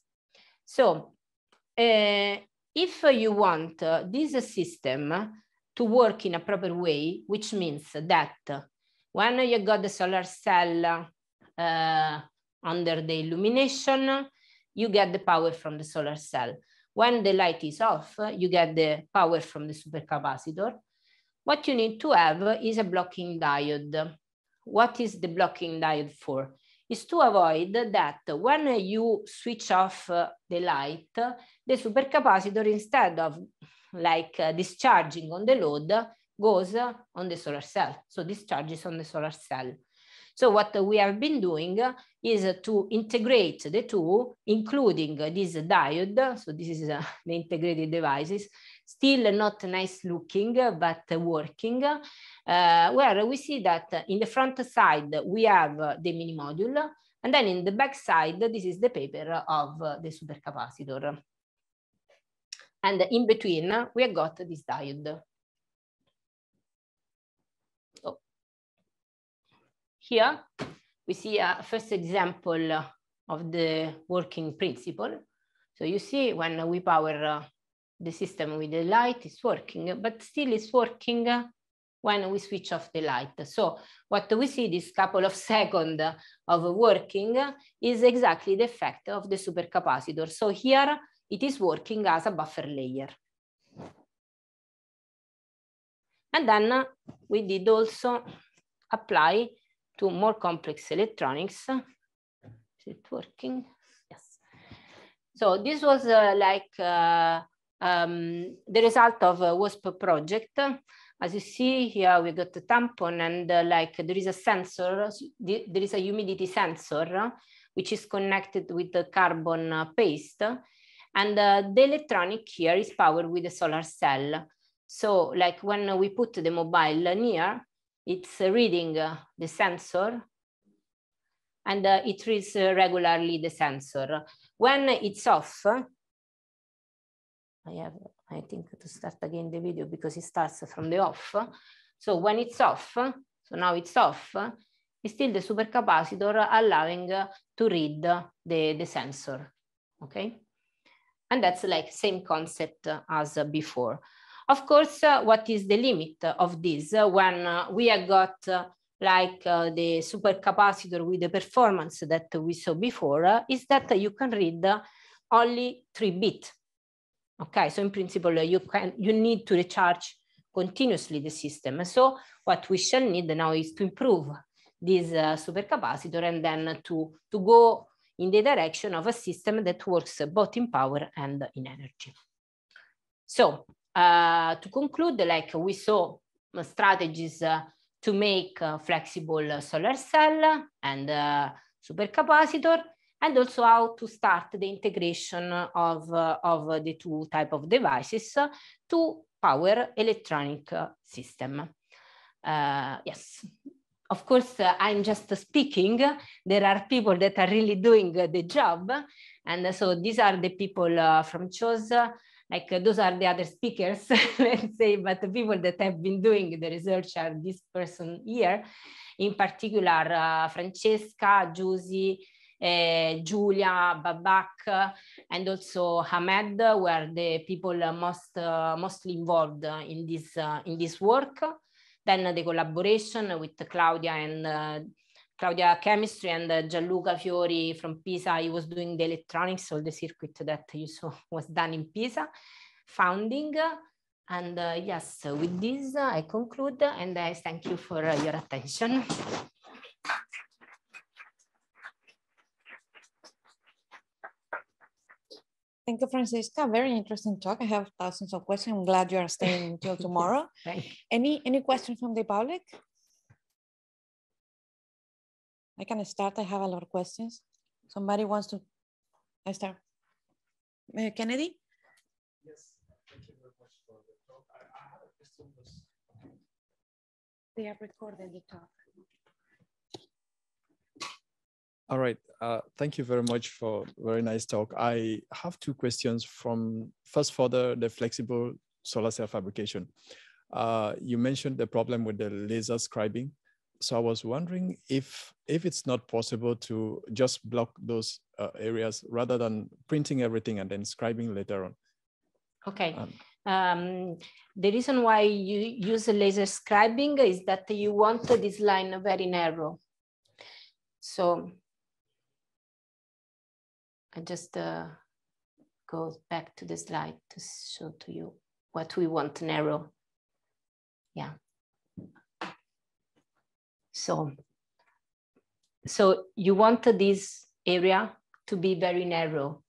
So uh, if you want this system to work in a proper way, which means that when you got the solar cell uh, under the illumination, you get the power from the solar cell. When the light is off, you get the power from the supercapacitor. What you need to have is a blocking diode. What is the blocking diode for? Is to avoid that when you switch off uh, the light, the supercapacitor, instead of like uh, discharging on the load, goes uh, on the solar cell. So discharges on the solar cell. So what we have been doing is to integrate the two, including this diode. So this is uh, [LAUGHS] the integrated devices, still not nice looking, but working, uh, where we see that in the front side, we have the mini module, and then in the back side, this is the paper of the supercapacitor. And in between, we have got this diode. here we see a first example of the working principle. So you see when we power uh, the system with the light, it's working, but still it's working uh, when we switch off the light. So what we see this couple of seconds of working is exactly the effect of the supercapacitor. So here it is working as a buffer layer. And then uh, we did also apply to more complex electronics. Is it working? Yes. So this was uh, like uh, um, the result of a WASP project. As you see here, we got the tampon and uh, like there is a sensor, there is a humidity sensor, which is connected with the carbon uh, paste. And uh, the electronic here is powered with a solar cell. So like when we put the mobile near, it's uh, reading uh, the sensor and uh, it reads regularly the sensor. When it's off, I have, I think, to start again the video because it starts from the off. So when it's off, so now it's off, it's still the supercapacitor allowing to read the, the sensor, okay? And that's like same concept as before. Of course, uh, what is the limit of this uh, when uh, we have got like uh, the supercapacitor with the performance that we saw before, uh, is that you can read uh, only three bit. Okay, so in principle, you can you need to recharge continuously the system. So what we shall need now is to improve this supercapacitor and then to, to go in the direction of a system that works both in power and in energy. So uh, to conclude, like we saw strategies uh, to make uh, flexible solar cell and uh, supercapacitor, and also how to start the integration of, uh, of the two type of devices to power electronic uh, system. Uh, yes, of course, I'm just speaking. There are people that are really doing the job. And so these are the people from CHOS like uh, those are the other speakers, [LAUGHS] let's say, but the people that have been doing the research are this person here, in particular uh, Francesca, Josie, uh, Julia, Babak, uh, and also Hamed uh, were the people uh, most mostly involved in this in this work. Then the collaboration with Claudia and Claudia chemistry and uh, Gianluca Fiori from Pisa, he was doing the electronics, all the circuit that you saw [LAUGHS] was done in Pisa, founding. And uh, yes, with this, uh, I conclude and I thank you for uh, your attention. Thank you, Francesca. Very interesting talk. I have thousands of questions. I'm glad you are staying until [LAUGHS] tomorrow. Any any questions from the public? I can start. I have a lot of questions. Somebody wants to, I start. Uh, Kennedy? Yes, thank you very much for the talk. I, I have a question. They are recording the talk. All right. Uh, thank you very much for very nice talk. I have two questions from first for the, the flexible solar cell fabrication. Uh, you mentioned the problem with the laser scribing so I was wondering if if it's not possible to just block those uh, areas rather than printing everything and then scribing later on. Okay. Um, um, the reason why you use laser scribing is that you want this line very narrow. So I just uh, go back to the slide to show to you what we want narrow. Yeah. So, so you want this area to be very narrow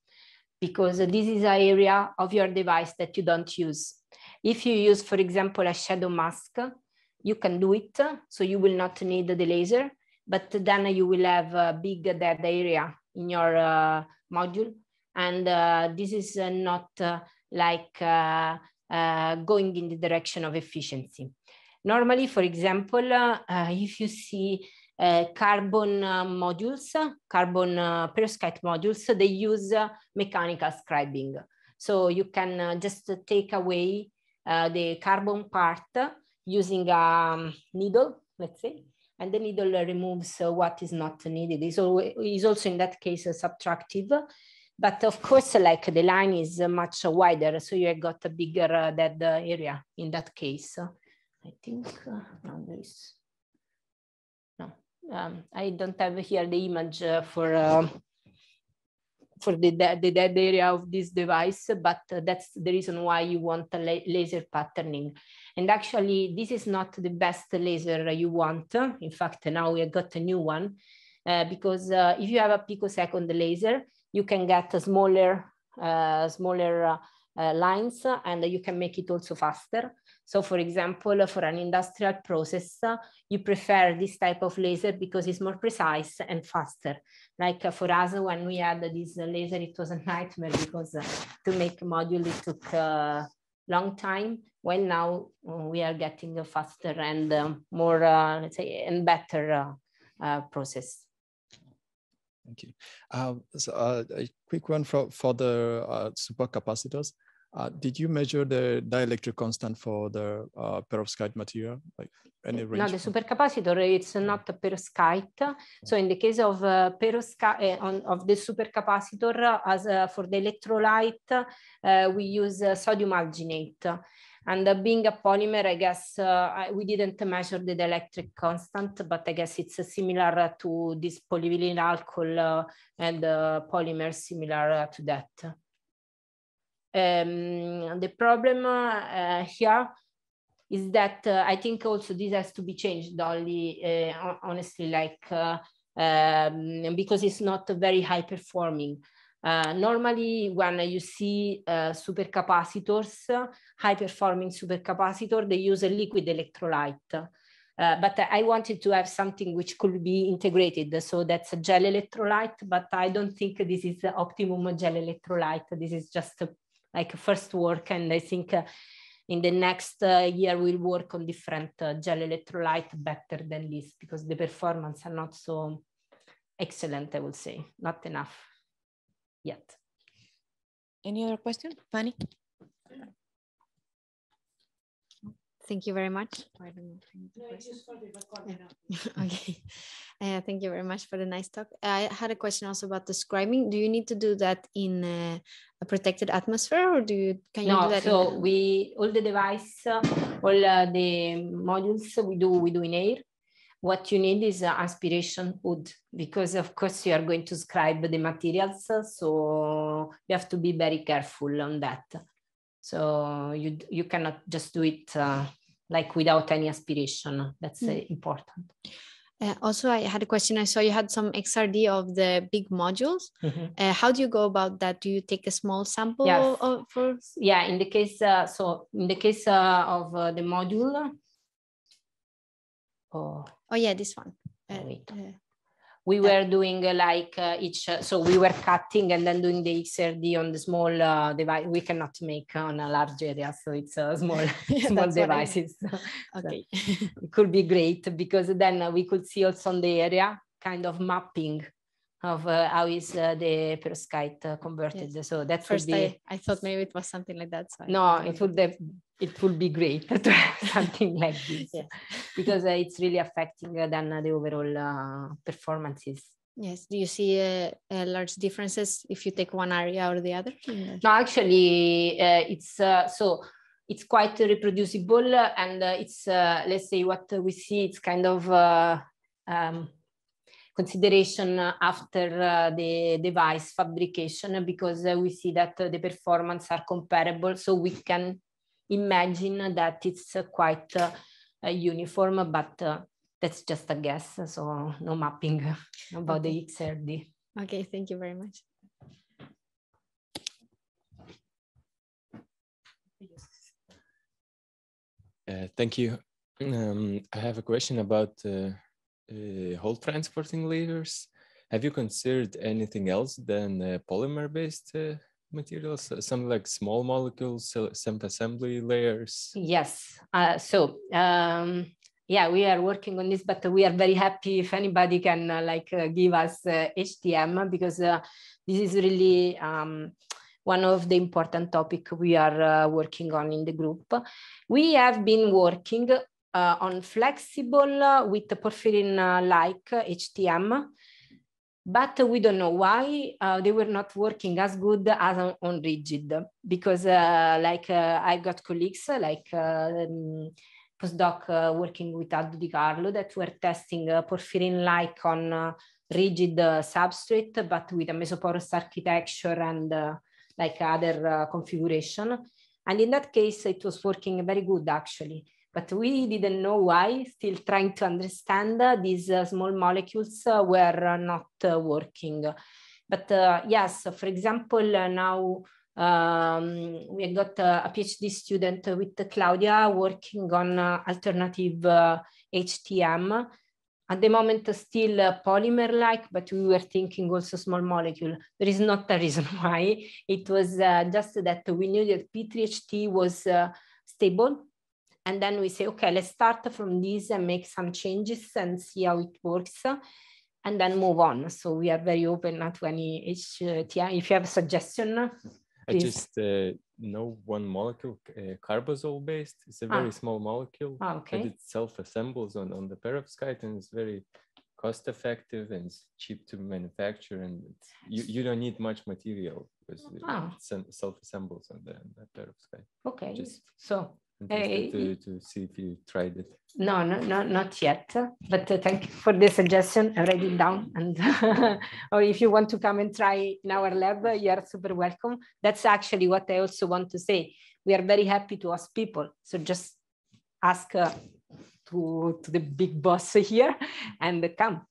because this is an area of your device that you don't use. If you use, for example, a shadow mask, you can do it, so you will not need the laser, but then you will have a big dead area in your uh, module. And uh, this is uh, not uh, like uh, uh, going in the direction of efficiency. Normally, for example, uh, if you see uh, carbon uh, modules, carbon uh, perovskite modules, they use uh, mechanical scribing. So you can uh, just take away the carbon part using a um, needle, let's say, and the needle removes what is not needed. It's, always, it's also in that case subtractive, but of course, like the line is much wider, so you got a bigger dead area in that case. I think uh, no, this no. Um, I don't have here the image uh, for uh, for the, de the dead area of this device, but uh, that's the reason why you want a la laser patterning. And actually, this is not the best laser you want. In fact, now we got a new one uh, because uh, if you have a picosecond laser, you can get a smaller smaller uh, lines and you can make it also faster. So for example, for an industrial process, uh, you prefer this type of laser because it's more precise and faster. Like uh, for us, when we had this laser, it was a nightmare because uh, to make module, it took a uh, long time. Well, now uh, we are getting a faster and more, let's say, and better process. Thank you. Uh, so, uh, a quick one for, for the uh, supercapacitors. Uh, did you measure the dielectric constant for the uh, perovskite material? Like any range? No, the supercapacitor, it's not perovskite. So in the case of uh, perovskite, eh, of the supercapacitor, as for the electrolyte, we use sodium alginate. And uh, being a polymer, I guess uh, I, we didn't measure the dielectric constant, but I guess it's uh, similar uh, to this polyvinyl alcohol and polymers similar to that. Um, the problem here is that uh, I think also this has to be changed, only, uh, honestly, like uh, um, because it's not very high performing. Uh, normally, when you see uh, supercapacitors, high-performing supercapacitor, they use a liquid electrolyte. Uh, but I wanted to have something which could be integrated. So that's a gel electrolyte, but I don't think this is the optimum gel electrolyte. This is just a, like a first work. And I think uh, in the next uh, year, we'll work on different uh, gel electrolyte better than this because the performance are not so excellent, I would say, not enough yet. Any other question, Fanny? Thank you very much. [LAUGHS] okay. Uh, thank you very much for the nice talk. I had a question also about describing. Do you need to do that in a protected atmosphere, or do you can no, you do that? so in... we all the device, all uh, the modules we do we do in air what you need is uh, aspiration wood because of course you are going to scribe the materials uh, so you have to be very careful on that so you you cannot just do it uh, like without any aspiration that's uh, mm. important uh, also i had a question i saw you had some xrd of the big modules mm -hmm. how do you go about that do you take a small sample yeah, of, for yeah in the case so in the case of the module oh Oh yeah, this one. Uh, we were doing uh, like uh, each, so we were cutting and then doing the XRD on the small device. We cannot make on a large area, so it's a small, yeah, [LAUGHS] [LAUGHS] small devices. I mean. [LAUGHS] okay. it could be great because then we could see also on the area kind of mapping of uh, how is uh, the perovskite uh, converted. Yes. So that first would be, I, I, thought maybe it was something like that. So no, it would it would be great [LAUGHS] to have something like this because uh, it's really affecting uh, then uh, the overall performances. Yes. Do you see large differences if you take one area or the other? No, actually, it's so it's quite reproducible and it's let's say what we see. It's kind of um, consideration after uh, the device fabrication because we see that the performance are comparable. So we can imagine that it's quite uh, uniform, but uh, that's just a guess. So no mapping about the XRD. Okay, thank you very much. Uh, thank you. Um, I have a question about uh, uh, whole transporting layers. Have you considered anything else than uh, polymer-based uh, materials, some like small molecules, uh, some assembly layers? Yes. Uh, so um, yeah, we are working on this, but we are very happy if anybody can uh, like give us HTM because this is really. Um, one of the important topic we are uh, working on in the group. We have been working uh, on flexible with porphyrin-like uh, HTM, but we don't know why uh, they were not working as good as on, on rigid because uh, like uh, i got colleagues uh, like uh, um, postdoc working with aldo di carlo that were testing porphyrin like on rigid substrate but with a mesoporous architecture and like other configuration and in that case it was working very good actually but we didn't know why, still trying to understand uh, these uh, small molecules uh, were uh, not uh, working. But uh, yes, for example, now um, we got a PhD student with Claudia working on alternative HTM. At the moment, still polymer-like, but we were thinking also small molecule. There is not a reason [LAUGHS] why. It was just that we knew that P3HT was stable and then we say, okay, let's start from this and make some changes and see how it works and then move on. So we are very open to any HTI. If you have a suggestion, please. I just uh, know one molecule, uh, carbazole based. It's a very ah. small molecule ah, okay. but it self assembles on, on the perovskite and it's very cost effective and cheap to manufacture and you, you don't need much material because ah. it self assembles on the, the perovskite. Okay. Just so Hey. To, to see if you tried it. No, no, no not yet. But uh, thank you for the suggestion. I write it down. And [LAUGHS] or oh, if you want to come and try in our lab, you are super welcome. That's actually what I also want to say. We are very happy to ask people. So just ask uh, to, to the big boss [LAUGHS] here and come.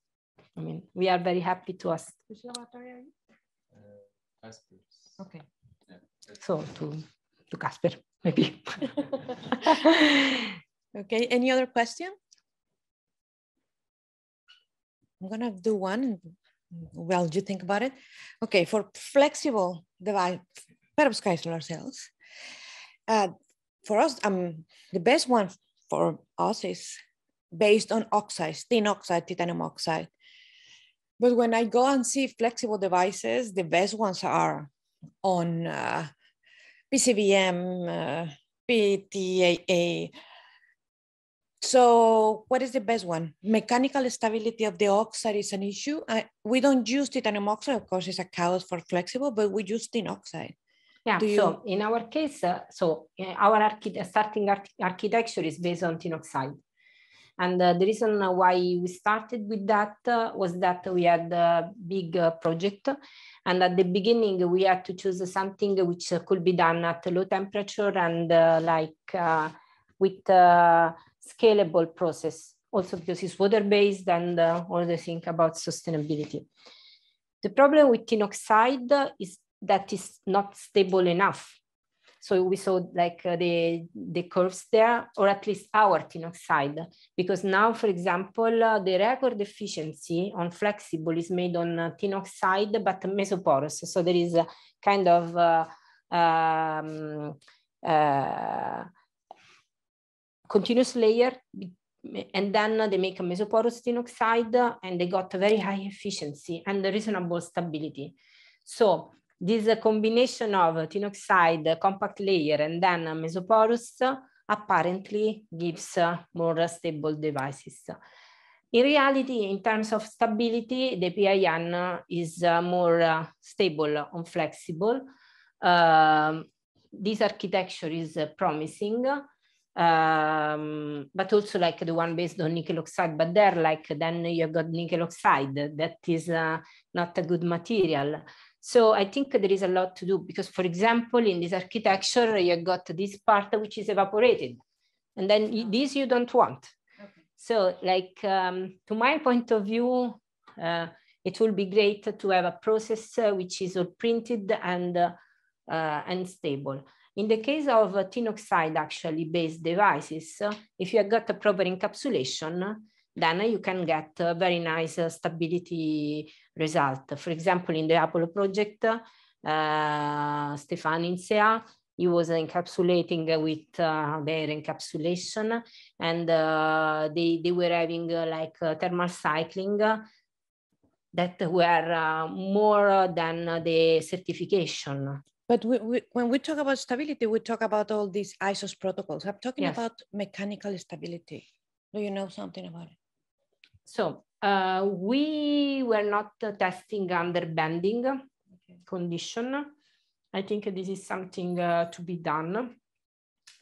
I mean, we are very happy to ask. Uh, okay. Yeah, so to, to Casper maybe. [LAUGHS] okay, any other question? I'm gonna do one well you think about it. Okay, for flexible device, perovskite cells, uh, for us, um, the best one for us is based on oxides, tin oxide, titanium oxide. But when I go and see flexible devices, the best ones are on uh, PCBM, uh, PTAA. So what is the best one? Mechanical stability of the oxide is an issue. I, we don't use titanium oxide, of course, it's a cause for flexible, but we use tin oxide. Yeah, so in our case, uh, so uh, our archi starting arch architecture is based on tin oxide. And uh, the reason why we started with that uh, was that we had a big uh, project and at the beginning, we had to choose something which could be done at low temperature and uh, like uh, with uh, scalable process. Also because it's water-based and all the thing about sustainability. The problem with tin oxide is that it's not stable enough so we saw like uh, the, the curves there, or at least our tin oxide, because now, for example, uh, the record efficiency on flexible is made on uh, tin oxide, but mesoporous. So there is a kind of uh, um, uh, continuous layer and then uh, they make a mesoporous tin oxide and they got a very high efficiency and a reasonable stability. So this combination of tinoxide compact layer and then mesoporous apparently gives more stable devices. In reality, in terms of stability, the PIN is uh, more uh, stable and flexible. Um, this architecture is uh, promising, um, but also like the one based on nickel oxide, but there like then you got nickel oxide that is uh, not a good material. So I think there is a lot to do because, for example, in this architecture, you got this part which is evaporated, and then this you don't want. Okay. So, like um, to my point of view, uh, it will be great to have a process uh, which is all printed and uh, uh and stable. In the case of uh, tin oxide actually based devices, uh, if you have got a proper encapsulation, then you can get very nice uh, stability result. For example, in the Apollo project, uh, Stefan Insea, he was encapsulating with uh, their encapsulation and uh, they, they were having uh, like uh, thermal cycling uh, that were more than the certification. But we, we, when we talk about stability, we talk about all these ISOS protocols. I'm talking yes. about mechanical stability. Do you know something about it? so uh, we were not testing under bending okay. condition. I think this is something uh, to be done,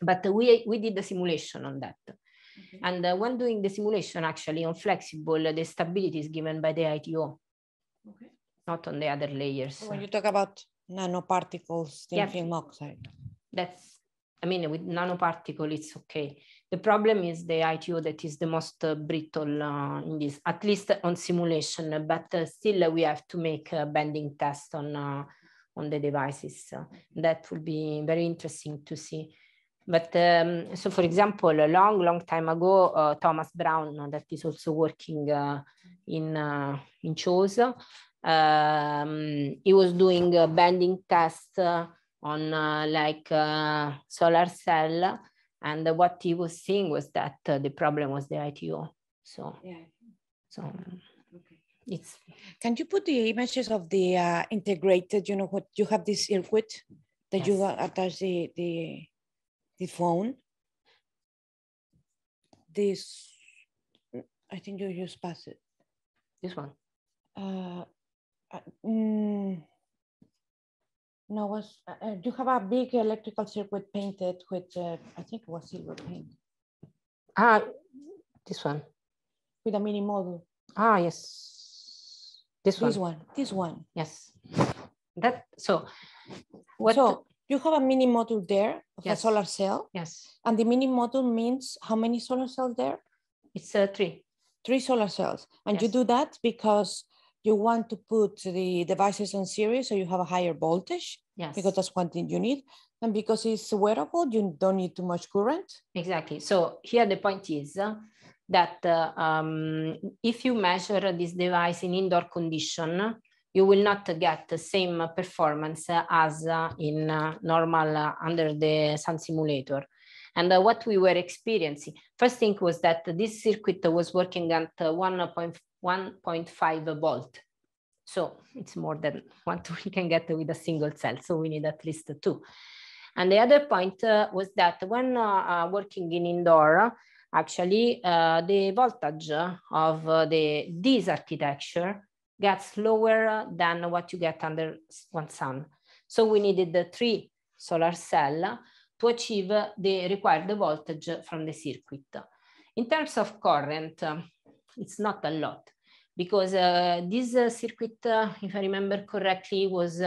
but we, we did the simulation on that. Okay. And uh, when doing the simulation, actually on flexible, the stability is given by the ITO, okay. not on the other layers. When oh, you talk about nanoparticles in film oxide. That's I mean, with nanoparticle, it's okay. The problem is the ITO that is the most uh, brittle uh, in this, at least on simulation, but uh, still we have to make bending test on, uh, on the devices. that will be very interesting to see. But um, so, for example, a long, long time ago, uh, Thomas Brown, uh, that is also working in, in CHOS, um, he was doing a bending test on uh, like uh, solar cell. And what he was seeing was that uh, the problem was the ITO. So, yeah. so um, okay. it's. Can you put the images of the uh, integrated, you know, what you have this circuit that yes. you attach the, the, the phone? This, I think you just pass it. This one. Uh, uh mm, Noah's, uh, uh, you have a big electrical circuit painted with, uh, I think it was silver paint. Ah, this one. With a mini model. Ah, yes. This, this one. This one, this one. Yes. That, so what? So you have a mini module there of yes. a solar cell. Yes. And the mini module means how many solar cells there? It's uh, three. Three solar cells. And yes. you do that because you want to put the devices in series so you have a higher voltage Yes. Because that's one thing you need. And because it's wearable, you don't need too much current. Exactly. So here the point is uh, that uh, um, if you measure this device in indoor condition, you will not get the same performance as uh, in uh, normal uh, under the sun simulator. And uh, what we were experiencing, first thing was that this circuit was working at 1.5 volt so it's more than one [LAUGHS] we can get with a single cell. So we need at least two. And the other point uh, was that when uh, uh working in indoor, actually uh, the voltage of uh, the this architecture gets lower than what you get under one sun. So we needed the three solar cell to achieve the required voltage from the circuit. In terms of current, um, it's not a lot because uh, this uh, circuit, uh, if I remember correctly, was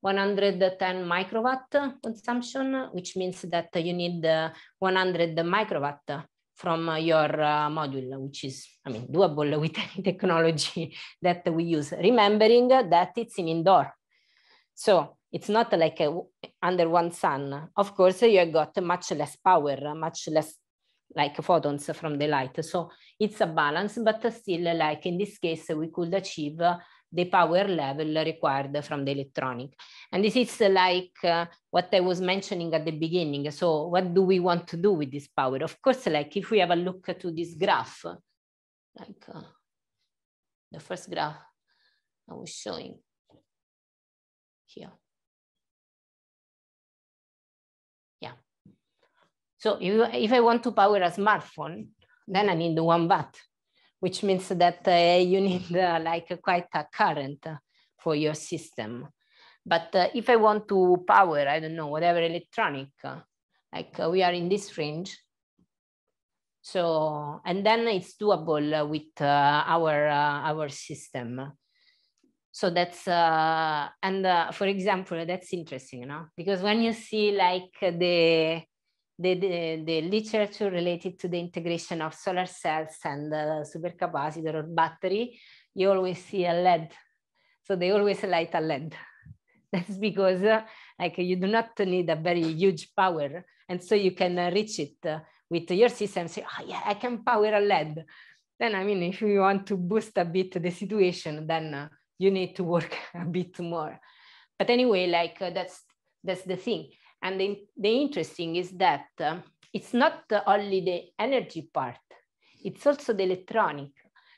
110 microwatt consumption, which means that you need 100 microwatt from your module, which is, I mean, doable with [LAUGHS] any technology that we use, remembering that it's in indoor. So it's not like a, under one sun. Of course, you have got much less power, much less like photons from the light. So it's a balance, but still like in this case, we could achieve the power level required from the electronic. And this is like uh, what I was mentioning at the beginning. So what do we want to do with this power? Of course, like if we have a look to this graph, like uh, the first graph I was showing here. So if, if I want to power a smartphone, then I need one watt, which means that uh, you [LAUGHS] need uh, like quite a current for your system. But uh, if I want to power, I don't know, whatever electronic, like uh, we are in this range. So, and then it's doable with uh, our, uh, our system. So that's, and for example, that's interesting, you know, because when you see like the, the, the, the, literature related to the integration of solar cells and uh, supercapacitor or battery, you always see a LED. So they always light a LED. [LAUGHS] That's because uh, like you do not need a very huge power. And so you can uh, reach it uh, with your system, say, oh yeah, I can power a LED. Then, I mean, if you want to boost a bit the situation, then uh, you need to work [LAUGHS] a bit more. But anyway, like uh, that's, that's the thing. And the, the interesting is that uh, it's not only the energy part, it's also the electronic.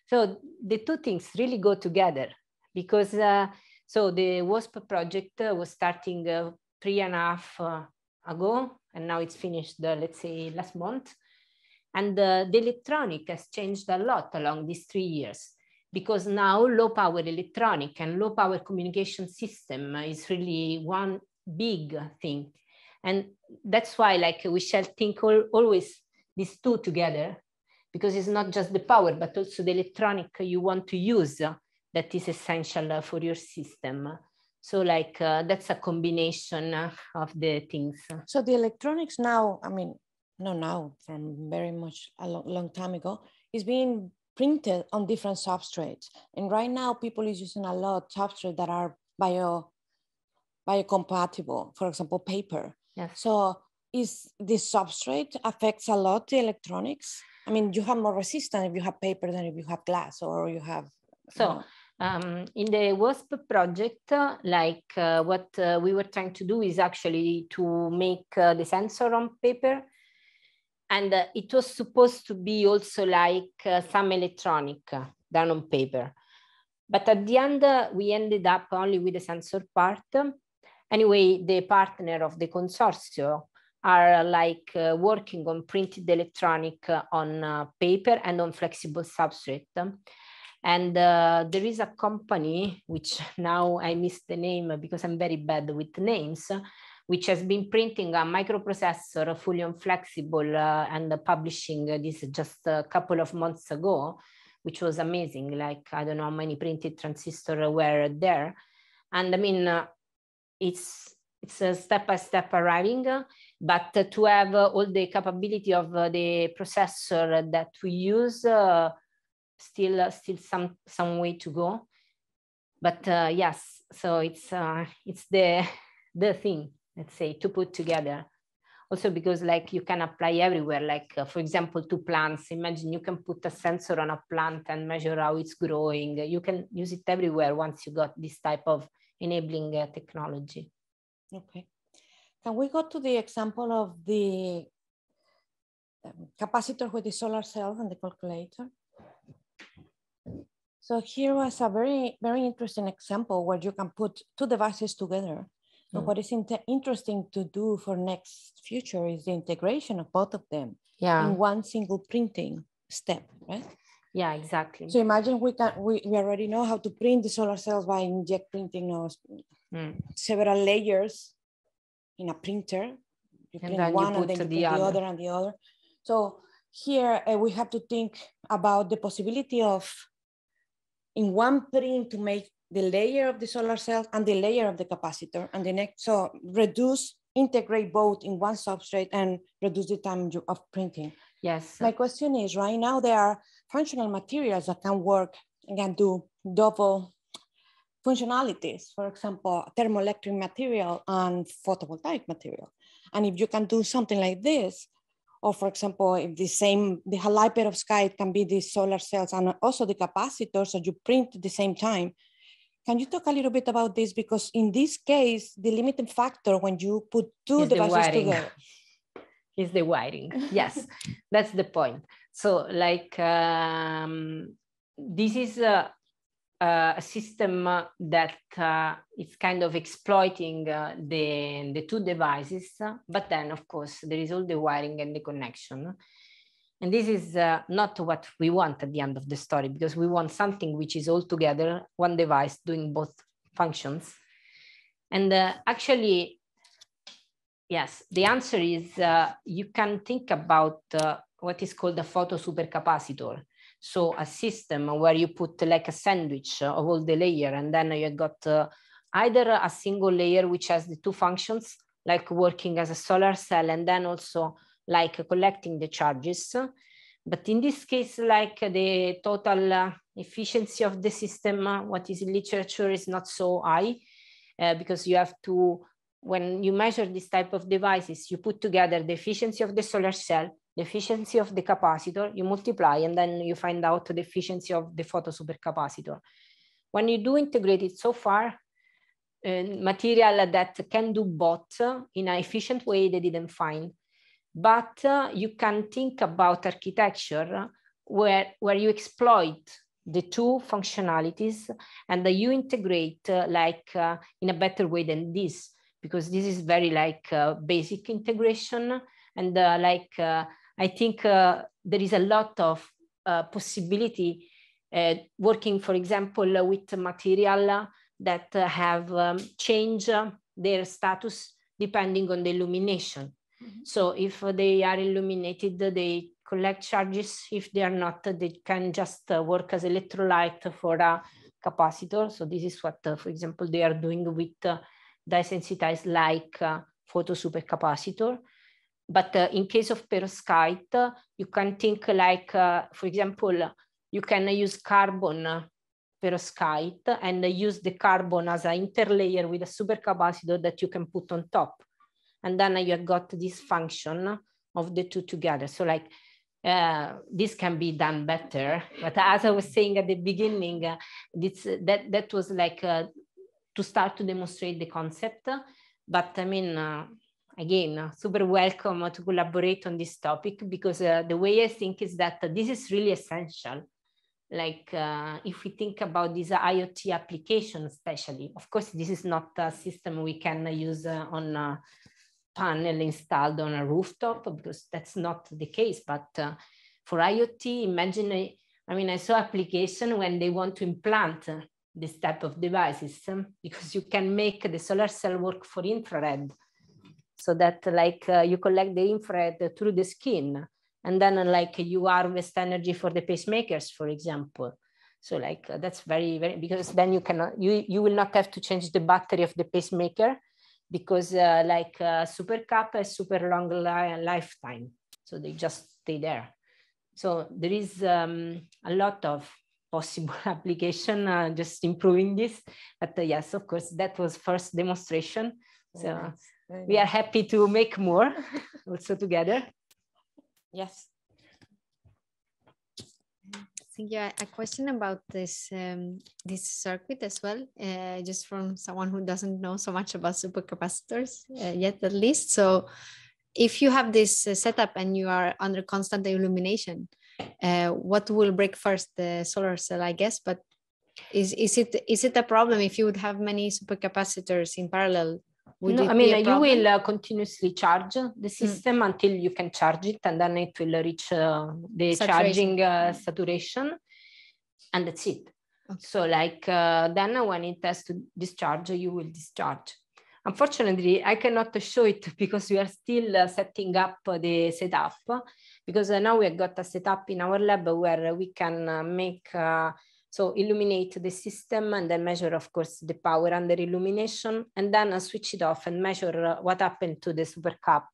So the two things really go together because uh, so the WASP project uh, was starting uh, three and a half uh, ago, and now it's finished, uh, let's say last month. And the electronic has changed a lot along these three years because now low power electronic and low power communication system is really one big thing and that's why like we shall think all, always these two together because it's not just the power, but also the electronic you want to use that is essential for your system. So like uh, that's a combination of the things. So the electronics now, I mean, no now, from very much a long, long time ago, is being printed on different substrates. And right now people is using a lot substrates that are bio biocompatible, for example, paper. Yes. So is this substrate affects a lot the electronics? I mean, you have more resistance if you have paper than if you have glass or you have. So you know. um, in the WASP project, uh, like uh, what uh, we were trying to do is actually to make uh, the sensor on paper. And uh, it was supposed to be also like uh, some electronic done on paper. But at the end, we ended up only with the sensor part. Anyway, the partner of the consortium are like uh, working on printed electronic uh, on uh, paper and on flexible substrate. And uh, there is a company, which now I miss the name because I'm very bad with names, which has been printing a microprocessor fully on flexible uh, and publishing this just a couple of months ago, which was amazing. Like, I don't know how many printed transistors were there. And I mean, uh, it's it's a step by step arriving, but to have all the capability of uh, the processor that we use, uh, still uh, still some some way to go. But yes, so it's it's the [LAUGHS] the thing let's say to put together also because like you can apply everywhere like uh, for example to plants imagine you can put a sensor on a plant and measure how it's growing you can use it everywhere once you got this type of enabling uh, technology. Okay. Can we go to the example of the um, capacitor with the solar cell and the calculator? So here was a very, very interesting example where you can put two devices together. Mm. what is interesting to do for next future is the integration of both of them yeah. in one single printing step, right? Yeah, exactly. So imagine we can we, we already know how to print the solar cells by inject printing or mm. several layers in a printer. You print and one you and then you the, other. the other and the other. So here uh, we have to think about the possibility of in one print to make the layer of the solar cell and the layer of the capacitor and the next so reduce integrate both in one substrate and reduce the time of printing yes my question is right now there are functional materials that can work and can do double functionalities, for example, thermoelectric material and photovoltaic material. And if you can do something like this, or for example, if the same, the halide perovskite can be the solar cells and also the capacitors that you print at the same time. Can you talk a little bit about this? Because in this case, the limiting factor when you put two devices the together [LAUGHS] is the wiring. Yes, [LAUGHS] that's the point. So like um, this is a, a system that uh, is kind of exploiting uh, the, the two devices, but then of course there is all the wiring and the connection. And this is uh, not what we want at the end of the story because we want something which is all together, one device doing both functions. And uh, actually, yes, the answer is uh, you can think about uh, what is called a photo supercapacitor. So a system where you put like a sandwich of all the layer and then you got uh, either a single layer which has the two functions, like working as a solar cell and then also like collecting the charges. But in this case, like the total uh, efficiency of the system, uh, what is in literature is not so high uh, because you have to, when you measure this type of devices, you put together the efficiency of the solar cell the efficiency of the capacitor, you multiply and then you find out the efficiency of the photo When you do integrate it so far, uh, material that can do both uh, in an efficient way they didn't find. But uh, you can think about architecture where, where you exploit the two functionalities and you integrate uh, like uh, in a better way than this, because this is very like basic integration and like I think uh, there is a lot of uh, possibility uh, working, for example, uh, with material that uh, have um, changed their status depending on the illumination. Mm -hmm. So if they are illuminated, they collect charges. If they are not, they can just work as electrolyte for a capacitor. So this is what, for example, they are doing with sensitized like uh, photosupercapacitor. But uh, in case of perovskite, uh, you can think like, uh, for example, you can use carbon perovskite and use the carbon as an interlayer with a supercapacitor that you can put on top. And then you have got this function of the two together. So like uh, this can be done better. But as I was saying at the beginning, uh, this, that, that was like uh, to start to demonstrate the concept. But I mean, uh, again, super welcome to collaborate on this topic because uh, the way I think is that this is really essential. Like uh, if we think about these IoT applications, especially, of course, this is not a system we can use uh, on a panel installed on a rooftop because that's not the case. But uh, for IoT, imagine, I, I mean, I saw application when they want to implant this type of devices um, because you can make the solar cell work for infrared so that like uh, you collect the infrared through the skin and then uh, like you harvest energy for the pacemakers for example so like uh, that's very very because then you cannot you you will not have to change the battery of the pacemaker because uh, like uh, super cup has super long li lifetime so they just stay there so there is um, a lot of possible [LAUGHS] application uh, just improving this but yes of course that was first demonstration so oh, we are happy to make more [LAUGHS] also together. Yes. Thank you. A question about this um, this circuit as well, uh, just from someone who doesn't know so much about supercapacitors uh, yet, at least. So, if you have this uh, setup and you are under constant illumination, uh, what will break first, the solar cell, I guess? But is is it is it a problem if you would have many supercapacitors in parallel would no, I mean, you will uh, continuously charge the mm. system mm. until you can charge it, and then it will reach uh, the saturation. charging uh, saturation, and that's it. Okay. So, like uh, then, when it has to discharge, you will discharge. Unfortunately, I cannot show it [LAUGHS] because we are still uh, setting up the setup. Because uh, now we have got a setup in our lab where we can make so illuminate the system and then measure, of course, the power under illumination, and then i switch it off and measure uh, what happened to the supercap.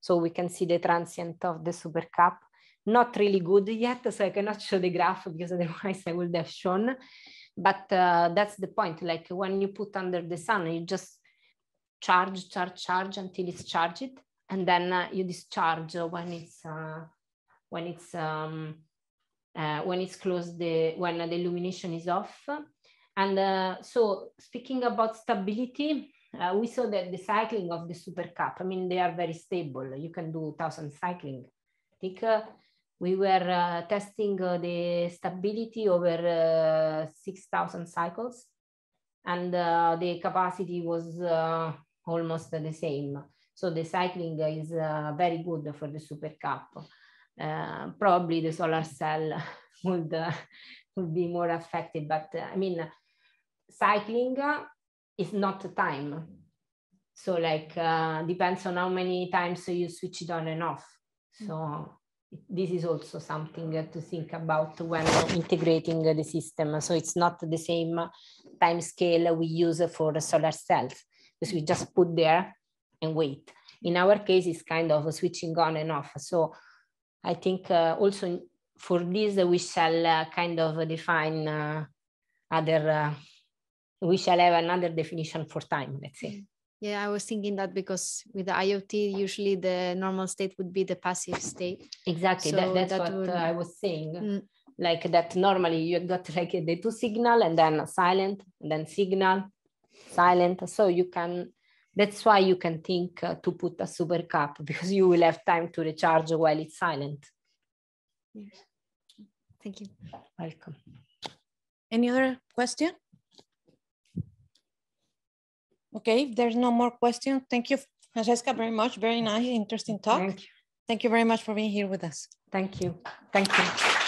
So we can see the transient of the supercap. Not really good yet, so I cannot show the graph because [LAUGHS] otherwise I would have shown. But uh, that's the point, like when you put under the sun, you just charge, charge, charge until it's charged, and then uh, you discharge when it's, uh, when it's, um, uh, when it's closed, the, when the illumination is off. And uh, so speaking about stability, uh, we saw that the cycling of the super cup, I mean, they are very stable. You can do 1000 cycling. I think uh, we were uh, testing uh, the stability over uh, 6000 cycles and the capacity was almost the same. So the cycling is very good for the super cup. Eh, probably the solar cell [LAUGHS] would, uh, would be more affected. But uh, I mean, cycling is not time. So like uh, depends on how many times you switch it on and off. So this is also something to think about when integrating the system. So it's not the same time scale we use for the solar cells because we just put there and wait. In our case, it's kind of switching on and off. So I think uh, also for this we shall uh, kind of define uh, other, we shall have another definition for time, let's say. Yeah, I was thinking that because with the IoT, usually the normal state would be the passive state. Exactly, so that, that's that what would... I was saying. Mm. Like that normally you got like the two signal and then silent, and then signal, silent. So you can that's why you can think uh, to put a super cap [LAUGHS] because you will have time to recharge while it's silent. Yes. Thank you. Welcome. Any other question? Okay, if there's no more question, thank you, Francesca, very much. Very nice, interesting talk. Thank you, thank you very much for being here with us. Thank you. Thank you.